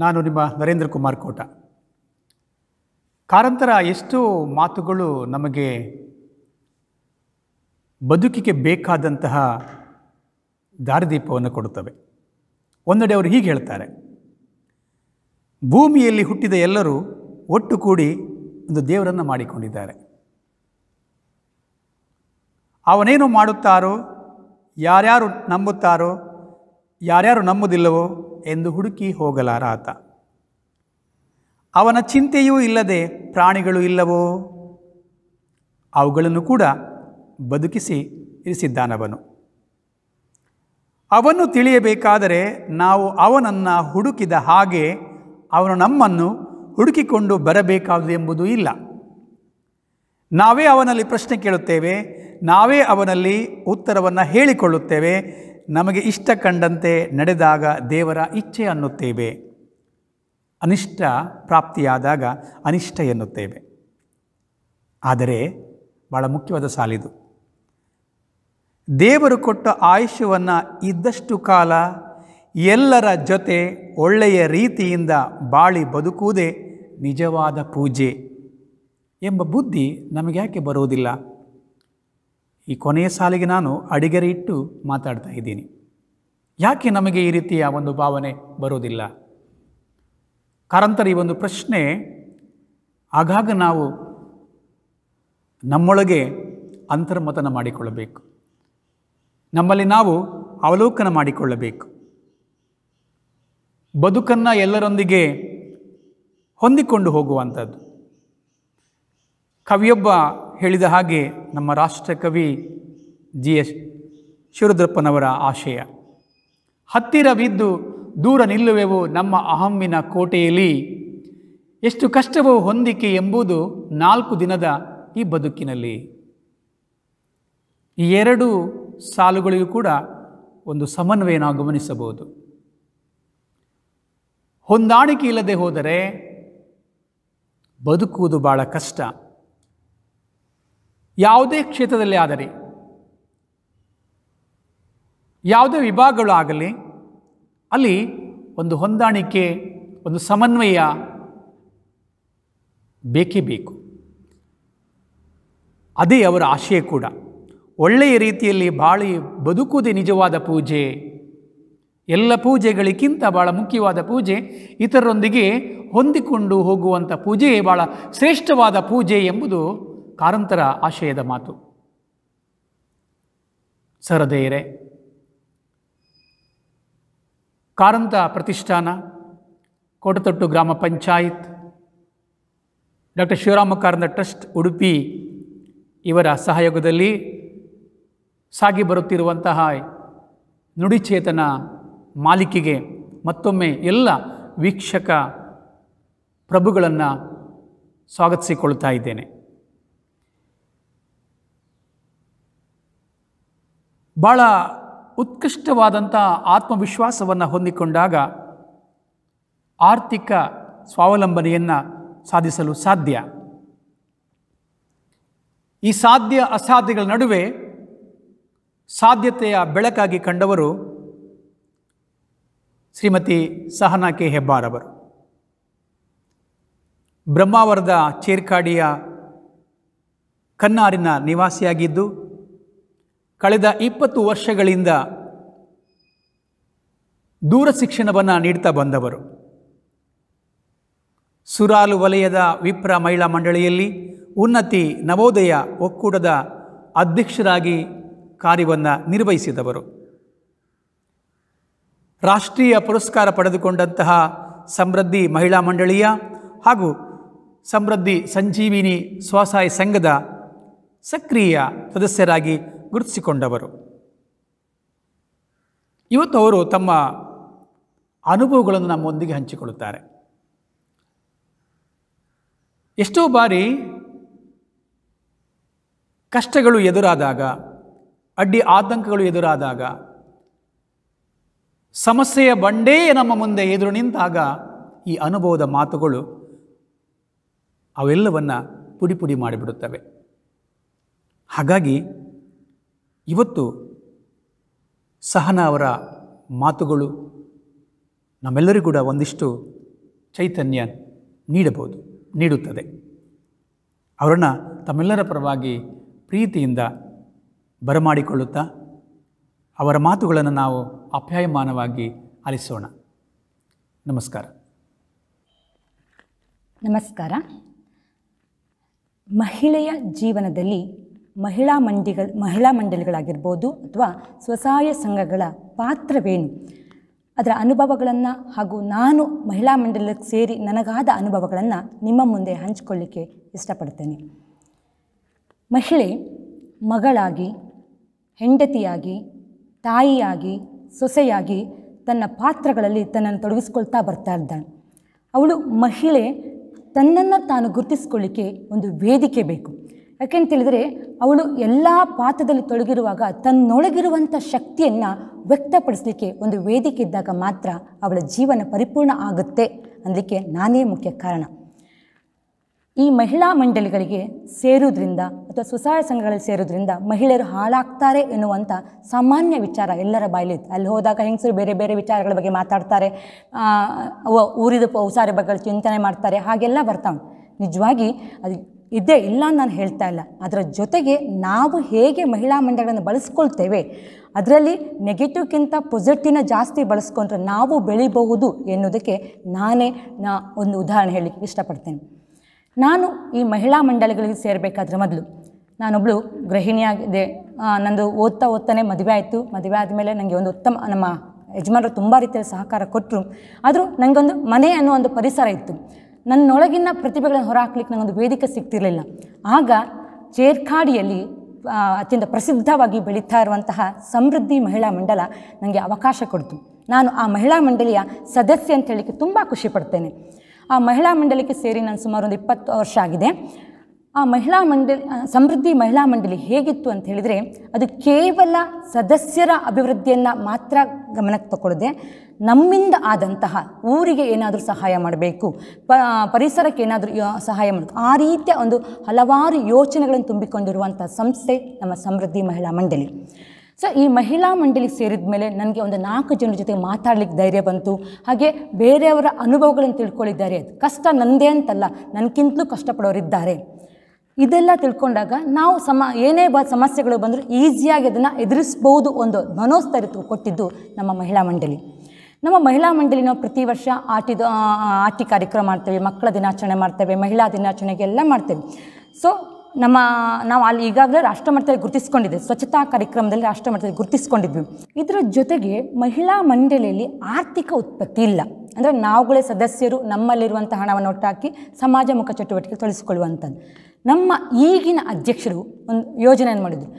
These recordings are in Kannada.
ನಾನು ನಿಮ್ಮ ನರೇಂದ್ರ ಕುಮಾರ್ ಕೋಟ ಕಾರಂತರ ಎಷ್ಟು ಮಾತುಗಳು ನಮಗೆ ಬದುಕಿಗೆ ಬೇಕಾದಂತಹ ದಾರಿದೀಪವನ್ನು ಕೊಡುತ್ತವೆ ಒಂದೆಡೆ ಅವರು ಹೀಗೆ ಹೇಳ್ತಾರೆ ಭೂಮಿಯಲ್ಲಿ ಹುಟ್ಟಿದ ಎಲ್ಲರೂ ಒಟ್ಟು ಕೂಡಿ ಒಂದು ದೇವರನ್ನು ಮಾಡಿಕೊಂಡಿದ್ದಾರೆ ಅವನೇನು ಮಾಡುತ್ತಾರೋ ಯಾರ್ಯಾರು ನಂಬುತ್ತಾರೋ ಯಾರ್ಯಾರು ನಂಬುದಿಲ್ಲವೋ ಎಂದು ಹುಡುಕಿ ಹೋಗಲಾರ ಆತ ಅವನ ಚಿಂತೆಯೂ ಇಲ್ಲದೆ ಪ್ರಾಣಿಗಳು ಇಲ್ಲವೋ ಅವುಗಳನ್ನು ಕೂಡ ಬದುಕಿಸಿ ಇರಿಸಿದ್ದಾನವನು ಅವನು ತಿಳಿಯಬೇಕಾದರೆ ನಾವು ಅವನನ್ನು ಹುಡುಕಿದ ಹಾಗೆ ಅವನು ನಮ್ಮನ್ನು ಹುಡುಕಿಕೊಂಡು ಎಂಬುದೂ ಇಲ್ಲ ನಾವೇ ಅವನಲ್ಲಿ ಪ್ರಶ್ನೆ ಕೇಳುತ್ತೇವೆ ನಾವೇ ಅವನಲ್ಲಿ ಉತ್ತರವನ್ನು ಹೇಳಿಕೊಳ್ಳುತ್ತೇವೆ ನಮಗೆ ಇಷ್ಟ ಕಂಡಂತೆ ನಡೆದಾಗ ದೇವರ ಇಚ್ಛೆ ಅನ್ನುತ್ತೇವೆ ಅನಿಷ್ಟ ಪ್ರಾಪ್ತಿಯಾದಾಗ ಅನಿಷ್ಟ ಎನ್ನುತ್ತೇವೆ ಆದರೆ ಬಹಳ ಮುಖ್ಯವಾದ ಸಾಲಿದು ದೇವರು ಕೊಟ್ಟ ಆಯುಷ್ಯವನ್ನು ಇದ್ದಷ್ಟು ಕಾಲ ಎಲ್ಲರ ಜೊತೆ ಒಳ್ಳೆಯ ರೀತಿಯಿಂದ ಬಾಳಿ ಬದುಕುವುದೇ ನಿಜವಾದ ಪೂಜೆ ಎಂಬ ಬುದ್ಧಿ ನಮಗೆ ಯಾಕೆ ಬರುವುದಿಲ್ಲ ಈ ಕೊನೆಯ ಸಾಲಿಗೆ ನಾನು ಅಡಿಗೆರೆ ಇಟ್ಟು ಮಾತಾಡ್ತಾ ಇದ್ದೀನಿ ಯಾಕೆ ನಮಗೆ ಈ ರೀತಿಯ ಒಂದು ಭಾವನೆ ಬರೋದಿಲ್ಲ ಕಾರಂತರ ಈ ಒಂದು ಪ್ರಶ್ನೆ ಆಗಾಗ ನಾವು ನಮ್ಮೊಳಗೆ ಅಂತರ್ಮತನ ಮಾಡಿಕೊಳ್ಳಬೇಕು ನಮ್ಮಲ್ಲಿ ನಾವು ಅವಲೋಕನ ಮಾಡಿಕೊಳ್ಳಬೇಕು ಬದುಕನ್ನು ಎಲ್ಲರೊಂದಿಗೆ ಹೊಂದಿಕೊಂಡು ಹೋಗುವಂಥದ್ದು ಕವಿಯೊಬ್ಬ ಹೇಳಿದ ಹಾಗೆ ನಮ್ಮ ರಾಷ್ಟ್ರಕವಿ ಜಿ ಎಸ್ ಶಿವರುದ್ರಪ್ಪನವರ ಆಶಯ ಹತ್ತಿರವಿದ್ದು ದೂರ ನಿಲ್ಲುವೆವು ನಮ್ಮ ಅಹಮ್ಮಿನ ಕೋಟೆಯಲ್ಲಿ ಎಷ್ಟು ಕಷ್ಟವೋ ಹೊಂದಿಕೆ ಎಂಬುದು ನಾಲ್ಕು ದಿನದ ಈ ಬದುಕಿನಲ್ಲಿ ಈ ಎರಡು ಸಾಲುಗಳಿಗೂ ಕೂಡ ಒಂದು ಸಮನ್ವಯ ನಾವು ಗಮನಿಸಬಹುದು ಹೊಂದಾಣಿಕೆ ಇಲ್ಲದೆ ಹೋದರೆ ಬದುಕುವುದು ಭಾಳ ಕಷ್ಟ ಯಾವುದೇ ಕ್ಷೇತ್ರದಲ್ಲಿ ಆದರೆ ಯಾವುದೇ ವಿಭಾಗಗಳು ಆಗಲಿ ಅಲ್ಲಿ ಒಂದು ಹೊಂದಾಣಿಕೆ ಒಂದು ಸಮನ್ವಯ ಬೇಕೇ ಬೇಕು ಅದೇ ಅವರ ಆಶಯ ಕೂಡ ಒಳ್ಳೆಯ ರೀತಿಯಲ್ಲಿ ಬಾಳಿ ಬದುಕುವುದೇ ನಿಜವಾದ ಪೂಜೆ ಎಲ್ಲ ಪೂಜೆಗಳಿಗಿಂತ ಭಾಳ ಮುಖ್ಯವಾದ ಪೂಜೆ ಇತರರೊಂದಿಗೆ ಹೊಂದಿಕೊಂಡು ಹೋಗುವಂಥ ಪೂಜೆಯೇ ಭಾಳ ಶ್ರೇಷ್ಠವಾದ ಪೂಜೆ ಎಂಬುದು ಕಾರಂತರ ಆಶಯದ ಮಾತು ಸರದೇರೆ ಕಾರಂತ ಪ್ರತಿಷ್ಠಾನ ಕೋಟತೊಟ್ಟು ಗ್ರಾಮ ಪಂಚಾಯತ್ ಡಾಕ್ಟರ್ ಶಿವರಾಮ ಕಾರಂತ ಟ್ರಸ್ಟ್ ಉಡುಪಿ ಇವರ ಸಹಯೋಗದಲ್ಲಿ ಸಾಗಿ ಬರುತ್ತಿರುವಂತಹ ನುಡಿಚೇತನ ಮಾಲಿಕೆಗೆ ಮತ್ತೊಮ್ಮೆ ಎಲ್ಲ ವೀಕ್ಷಕ ಪ್ರಭುಗಳನ್ನು ಸ್ವಾಗತಿಸಿಕೊಳ್ತಾ ಇದ್ದೇನೆ ಭಾಳ ಉತ್ಕೃಷ್ಟವಾದಂಥ ಆತ್ಮವಿಶ್ವಾಸವನ್ನು ಹೊಂದಿಕೊಂಡಾಗ ಆರ್ಥಿಕ ಸ್ವಾವಲಂಬನೆಯನ್ನು ಸಾಧಿಸಲು ಸಾಧ್ಯ ಈ ಸಾಧ್ಯ ಅಸಾಧ್ಯಗಳ ನಡುವೆ ಸಾಧ್ಯತೆಯ ಬೆಳಕಾಗಿ ಕಂಡವರು ಶ್ರೀಮತಿ ಸಹನಾ ಕೆ ಹೆಬ್ಬಾರ್ ಅವರು ಬ್ರಹ್ಮಾವರದ ಚೇರ್ಕಾಡಿಯ ಕನ್ನಾರಿನ ನಿವಾಸಿಯಾಗಿದ್ದು ಕಳೆದ ಇಪ್ಪತ್ತು ವರ್ಷಗಳಿಂದ ದೂರ ಶಿಕ್ಷಣವನ್ನು ನೀಡ್ತಾ ಬಂದವರು ಸುರಾಲು ವಲಯದ ವಿಪ್ರ ಮಹಿಳಾ ಮಂಡಳಿಯಲ್ಲಿ ಉನ್ನತಿ ನವೋದಯ ಒಕ್ಕೂಟದ ಅಧ್ಯಕ್ಷರಾಗಿ ಕಾರ್ಯವನ್ನು ನಿರ್ವಹಿಸಿದವರು ರಾಷ್ಟ್ರೀಯ ಪುರಸ್ಕಾರ ಪಡೆದುಕೊಂಡಂತಹ ಸಮೃದ್ಧಿ ಮಹಿಳಾ ಮಂಡಳಿಯ ಹಾಗೂ ಸಮೃದ್ಧಿ ಸಂಜೀವಿನಿ ಸ್ವಸಹಾಯ ಸಂಘದ ಸಕ್ರಿಯ ಸದಸ್ಯರಾಗಿ ಗುರುತಿಸಿಕೊಂಡವರು ಇವತ್ತು ಅವರು ತಮ್ಮ ಅನುಭವಗಳನ್ನು ನಮ್ಮೊಂದಿಗೆ ಹಂಚಿಕೊಳ್ಳುತ್ತಾರೆ ಎಷ್ಟೋ ಬಾರಿ ಕಷ್ಟಗಳು ಎದುರಾದಾಗ ಅಡ್ಡಿ ಆತಂಕಗಳು ಎದುರಾದಾಗ ಸಮಸ್ಯೆಯ ಬಂಡೇ ನಮ್ಮ ಮುಂದೆ ಎದುರು ನಿಂತಾಗ ಈ ಅನುಭವದ ಮಾತುಗಳು ಅವೆಲ್ಲವನ್ನು ಪುಡಿ ಪುಡಿ ಮಾಡಿಬಿಡುತ್ತವೆ ಹಾಗಾಗಿ ಇವತ್ತು ಸಹನ ಅವರ ಮಾತುಗಳು ನಮ್ಮೆಲ್ಲರಿಗೂ ಕೂಡ ಒಂದಿಷ್ಟು ಚೈತನ್ಯ ನೀಡಬಹುದು ನೀಡುತ್ತದೆ ಅವರನ್ನು ತಮ್ಮೆಲ್ಲರ ಪರವಾಗಿ ಪ್ರೀತಿಯಿಂದ ಬರಮಾಡಿಕೊಳ್ಳುತ್ತಾ ಅವರ ಮಾತುಗಳನ್ನು ನಾವು ಅಪ್ಯಾಯಮಾನವಾಗಿ ಆಲಿಸೋಣ ನಮಸ್ಕಾರ ನಮಸ್ಕಾರ ಮಹಿಳೆಯ ಜೀವನದಲ್ಲಿ ಮಹಿಳಾ ಮಂಡಿಗಳ ಮಹಿಳಾ ಮಂಡಳಿಗಳಾಗಿರ್ಬೋದು ಅಥವಾ ಸ್ವಸಹಾಯ ಸಂಘಗಳ ಪಾತ್ರವೇನು ಅದರ ಅನುಭವಗಳನ್ನು ಹಾಗೂ ನಾನು ಮಹಿಳಾ ಮಂಡಲಕ್ಕೆ ಸೇರಿ ನನಗಾದ ಅನುಭವಗಳನ್ನು ನಿಮ್ಮ ಮುಂದೆ ಹಂಚಿಕೊಳ್ಳಿಕ್ಕೆ ಇಷ್ಟಪಡ್ತೇನೆ ಮಹಿಳೆ ಮಗಳಾಗಿ ಹೆಂಡತಿಯಾಗಿ ತಾಯಿಯಾಗಿ ಸೊಸೆಯಾಗಿ ತನ್ನ ಪಾತ್ರಗಳಲ್ಲಿ ತನ್ನನ್ನು ತೊಡಗಿಸ್ಕೊಳ್ತಾ ಬರ್ತಾ ಇದ್ದಾಳೆ ಅವಳು ಮಹಿಳೆ ತನ್ನನ್ನು ತಾನು ಗುರುತಿಸ್ಕೊಳ್ಳಿಕ್ಕೆ ಒಂದು ವೇದಿಕೆ ಬೇಕು ಯಾಕೆಂತ ಹೇಳಿದರೆ ಅವಳು ಎಲ್ಲ ಪಾತ್ರದಲ್ಲಿ ತೊಡಗಿರುವಾಗ ತನ್ನೊಳಗಿರುವಂಥ ಶಕ್ತಿಯನ್ನು ವ್ಯಕ್ತಪಡಿಸಲಿಕ್ಕೆ ಒಂದು ವೇದಿಕೆ ಇದ್ದಾಗ ಮಾತ್ರ ಅವಳ ಜೀವನ ಪರಿಪೂರ್ಣ ಆಗುತ್ತೆ ಅಂದಕ್ಕೆ ನಾನೇ ಮುಖ್ಯ ಕಾರಣ ಈ ಮಹಿಳಾ ಮಂಡಳಿಗಳಿಗೆ ಸೇರೋದ್ರಿಂದ ಅಥವಾ ಸ್ವಸಹಾಯ ಸಂಘಗಳಲ್ಲಿ ಸೇರೋದ್ರಿಂದ ಮಹಿಳೆಯರು ಹಾಳಾಗ್ತಾರೆ ಎನ್ನುವಂಥ ಸಾಮಾನ್ಯ ವಿಚಾರ ಎಲ್ಲರ ಬಾಯಲ್ಲಿ ಅಲ್ಲಿ ಹೋದಾಗ ಹೆಂಗಸರು ಬೇರೆ ಬೇರೆ ವಿಚಾರಗಳ ಬಗ್ಗೆ ಮಾತಾಡ್ತಾರೆ ಊರಿದ ಉಸಾರಿ ಬಗ್ಗೆ ಚಿಂತನೆ ಮಾಡ್ತಾರೆ ಹಾಗೆಲ್ಲ ಬರ್ತಾವೆ ನಿಜವಾಗಿ ಅದು ಇದೇ ಇಲ್ಲ ನಾನು ಹೇಳ್ತಾ ಇಲ್ಲ ಅದರ ಜೊತೆಗೆ ನಾವು ಹೇಗೆ ಮಹಿಳಾ ಮಂಡಳಿಯನ್ನು ಬಳಸ್ಕೊಳ್ತೇವೆ ಅದರಲ್ಲಿ ನೆಗೆಟಿವ್ಗಿಂತ ಪೊಸಿಟಿವ್ನ ಜಾಸ್ತಿ ಬಳಸ್ಕೊಂಡ್ರೆ ನಾವು ಬೆಳಿಬಹುದು ಎನ್ನುವುದಕ್ಕೆ ನಾನೇ ನಾ ಒಂದು ಉದಾಹರಣೆ ಹೇಳಲಿಕ್ಕೆ ಇಷ್ಟಪಡ್ತೇನೆ ನಾನು ಈ ಮಹಿಳಾ ಮಂಡಳಿಗಳಿಗೆ ಸೇರಬೇಕಾದ್ರೆ ಮೊದಲು ನಾನೊಬ್ಬಳು ಗೃಹಿಣಿಯಾಗಿದೆ ನಂದು ಓದ್ತಾ ಓದ್ತಾನೆ ಮದುವೆ ಆಯಿತು ಮದುವೆ ಆದಮೇಲೆ ನನಗೆ ಒಂದು ಉತ್ತಮ ನಮ್ಮ ಯಜಮಾನರು ತುಂಬ ರೀತಿಯಲ್ಲಿ ಸಹಕಾರ ಕೊಟ್ಟರು ಆದರೂ ನನಗೊಂದು ಮನೆ ಅನ್ನೋ ಒಂದು ಪರಿಸರ ಇತ್ತು ನನ್ನೊಳಗಿನ ಪ್ರತಿಭೆಗಳನ್ನು ಹೊರಹಾಕ್ಲಿಕ್ಕೆ ನನಗೊಂದು ವೇದಿಕೆ ಸಿಗ್ತಿರಲಿಲ್ಲ ಆಗ ಚೇರ್ಖಾಡಿಯಲ್ಲಿ ಅತ್ಯಂತ ಪ್ರಸಿದ್ಧವಾಗಿ ಬೆಳೀತಾ ಇರುವಂತಹ ಸಮೃದ್ಧಿ ಮಹಿಳಾ ಮಂಡಲ ನನಗೆ ಅವಕಾಶ ಕೊಡ್ತು ನಾನು ಆ ಮಹಿಳಾ ಮಂಡಳಿಯ ಸದಸ್ಯ ಅಂತ ಹೇಳಲಿಕ್ಕೆ ತುಂಬ ಖುಷಿಪಡ್ತೇನೆ ಆ ಮಹಿಳಾ ಮಂಡಳಿಗೆ ಸೇರಿ ನಾನು ಸುಮಾರು ಒಂದು ಇಪ್ಪತ್ತು ವರ್ಷ ಆಗಿದೆ ಆ ಮಹಿಳಾ ಮಂಡಳಿ ಸಮೃದ್ಧಿ ಮಹಿಳಾ ಮಂಡಳಿ ಹೇಗಿತ್ತು ಅಂತ ಹೇಳಿದರೆ ಅದು ಕೇವಲ ಸದಸ್ಯರ ಅಭಿವೃದ್ಧಿಯನ್ನು ಮಾತ್ರ ಗಮನಕ್ಕೆ ತಗೊಳ್ಳದೆ ನಮ್ಮಿಂದ ಆದಂತಹ ಊರಿಗೆ ಏನಾದರೂ ಸಹಾಯ ಮಾಡಬೇಕು ಪ ಪರಿಸರಕ್ಕೆ ಏನಾದರೂ ಸಹಾಯ ಮಾಡಬೇಕು ಆ ರೀತಿಯ ಒಂದು ಹಲವಾರು ಯೋಚನೆಗಳನ್ನು ತುಂಬಿಕೊಂಡಿರುವಂಥ ಸಂಸ್ಥೆ ನಮ್ಮ ಸಮೃದ್ಧಿ ಮಹಿಳಾ ಮಂಡಳಿ ಸೊ ಈ ಮಹಿಳಾ ಮಂಡಳಿ ಸೇರಿದ ಮೇಲೆ ನನಗೆ ಒಂದು ನಾಲ್ಕು ಜನರ ಜೊತೆ ಮಾತಾಡಲಿಕ್ಕೆ ಧೈರ್ಯ ಬಂತು ಹಾಗೆ ಬೇರೆಯವರ ಅನುಭವಗಳನ್ನು ತಿಳ್ಕೊಳ್ಳಿದ್ದಾರೆ ಕಷ್ಟ ನನ್ನದೇ ಅಂತಲ್ಲ ನನಗಿಂತಲೂ ಕಷ್ಟಪಡೋರಿದ್ದಾರೆ ಇದೆಲ್ಲ ತಿಳ್ಕೊಂಡಾಗ ನಾವು ಸಮ ಏನೇ ಬ ಸಮಸ್ಯೆಗಳು ಬಂದರೂ ಈಸಿಯಾಗಿ ಅದನ್ನು ಎದುರಿಸ್ಬೋದು ಒಂದು ಮನೋಸ್ಥೈರ್ಯ ಕೊಟ್ಟಿದ್ದು ನಮ್ಮ ಮಹಿಳಾ ಮಂಡಳಿ ನಮ್ಮ ಮಹಿಳಾ ಮಂಡಳಿ ನಾವು ಪ್ರತಿ ವರ್ಷ ಆಟಿದು ಆಟಿ ಕಾರ್ಯಕ್ರಮ ಮಾಡ್ತೇವೆ ಮಕ್ಕಳ ದಿನಾಚರಣೆ ಮಾಡ್ತೇವೆ ಮಹಿಳಾ ದಿನಾಚರಣೆಗೆಲ್ಲ ಮಾಡ್ತೇವೆ ಸೊ ನಮ್ಮ ನಾವು ಅಲ್ಲಿ ಈಗಾಗಲೇ ರಾಷ್ಟ್ರಮಟ್ಟದಲ್ಲಿ ಗುರುತಿಸ್ಕೊಂಡಿದ್ದೆ ಸ್ವಚ್ಛತಾ ಕಾರ್ಯಕ್ರಮದಲ್ಲಿ ರಾಷ್ಟ್ರಮಟ್ಟದಲ್ಲಿ ಗುರುತಿಸ್ಕೊಂಡಿದ್ವಿ ಇದರ ಜೊತೆಗೆ ಮಹಿಳಾ ಮಂಡಳಿಯಲ್ಲಿ ಆರ್ಥಿಕ ಉತ್ಪತ್ತಿ ಇಲ್ಲ ಅಂದರೆ ನಾವುಗಳೇ ಸದಸ್ಯರು ನಮ್ಮಲ್ಲಿರುವಂಥ ಹಣವನ್ನು ಒಟ್ಟಾಕಿ ಸಮಾಜಮುಖ ಚಟುವಟಿಕೆ ತೊಡಗಿಸಿಕೊಳ್ಳುವಂಥದ್ದು ನಮ್ಮ ಈಗಿನ ಅಧ್ಯಕ್ಷರು ಒಂದು ಯೋಜನೆಯನ್ನು ಮಾಡಿದರು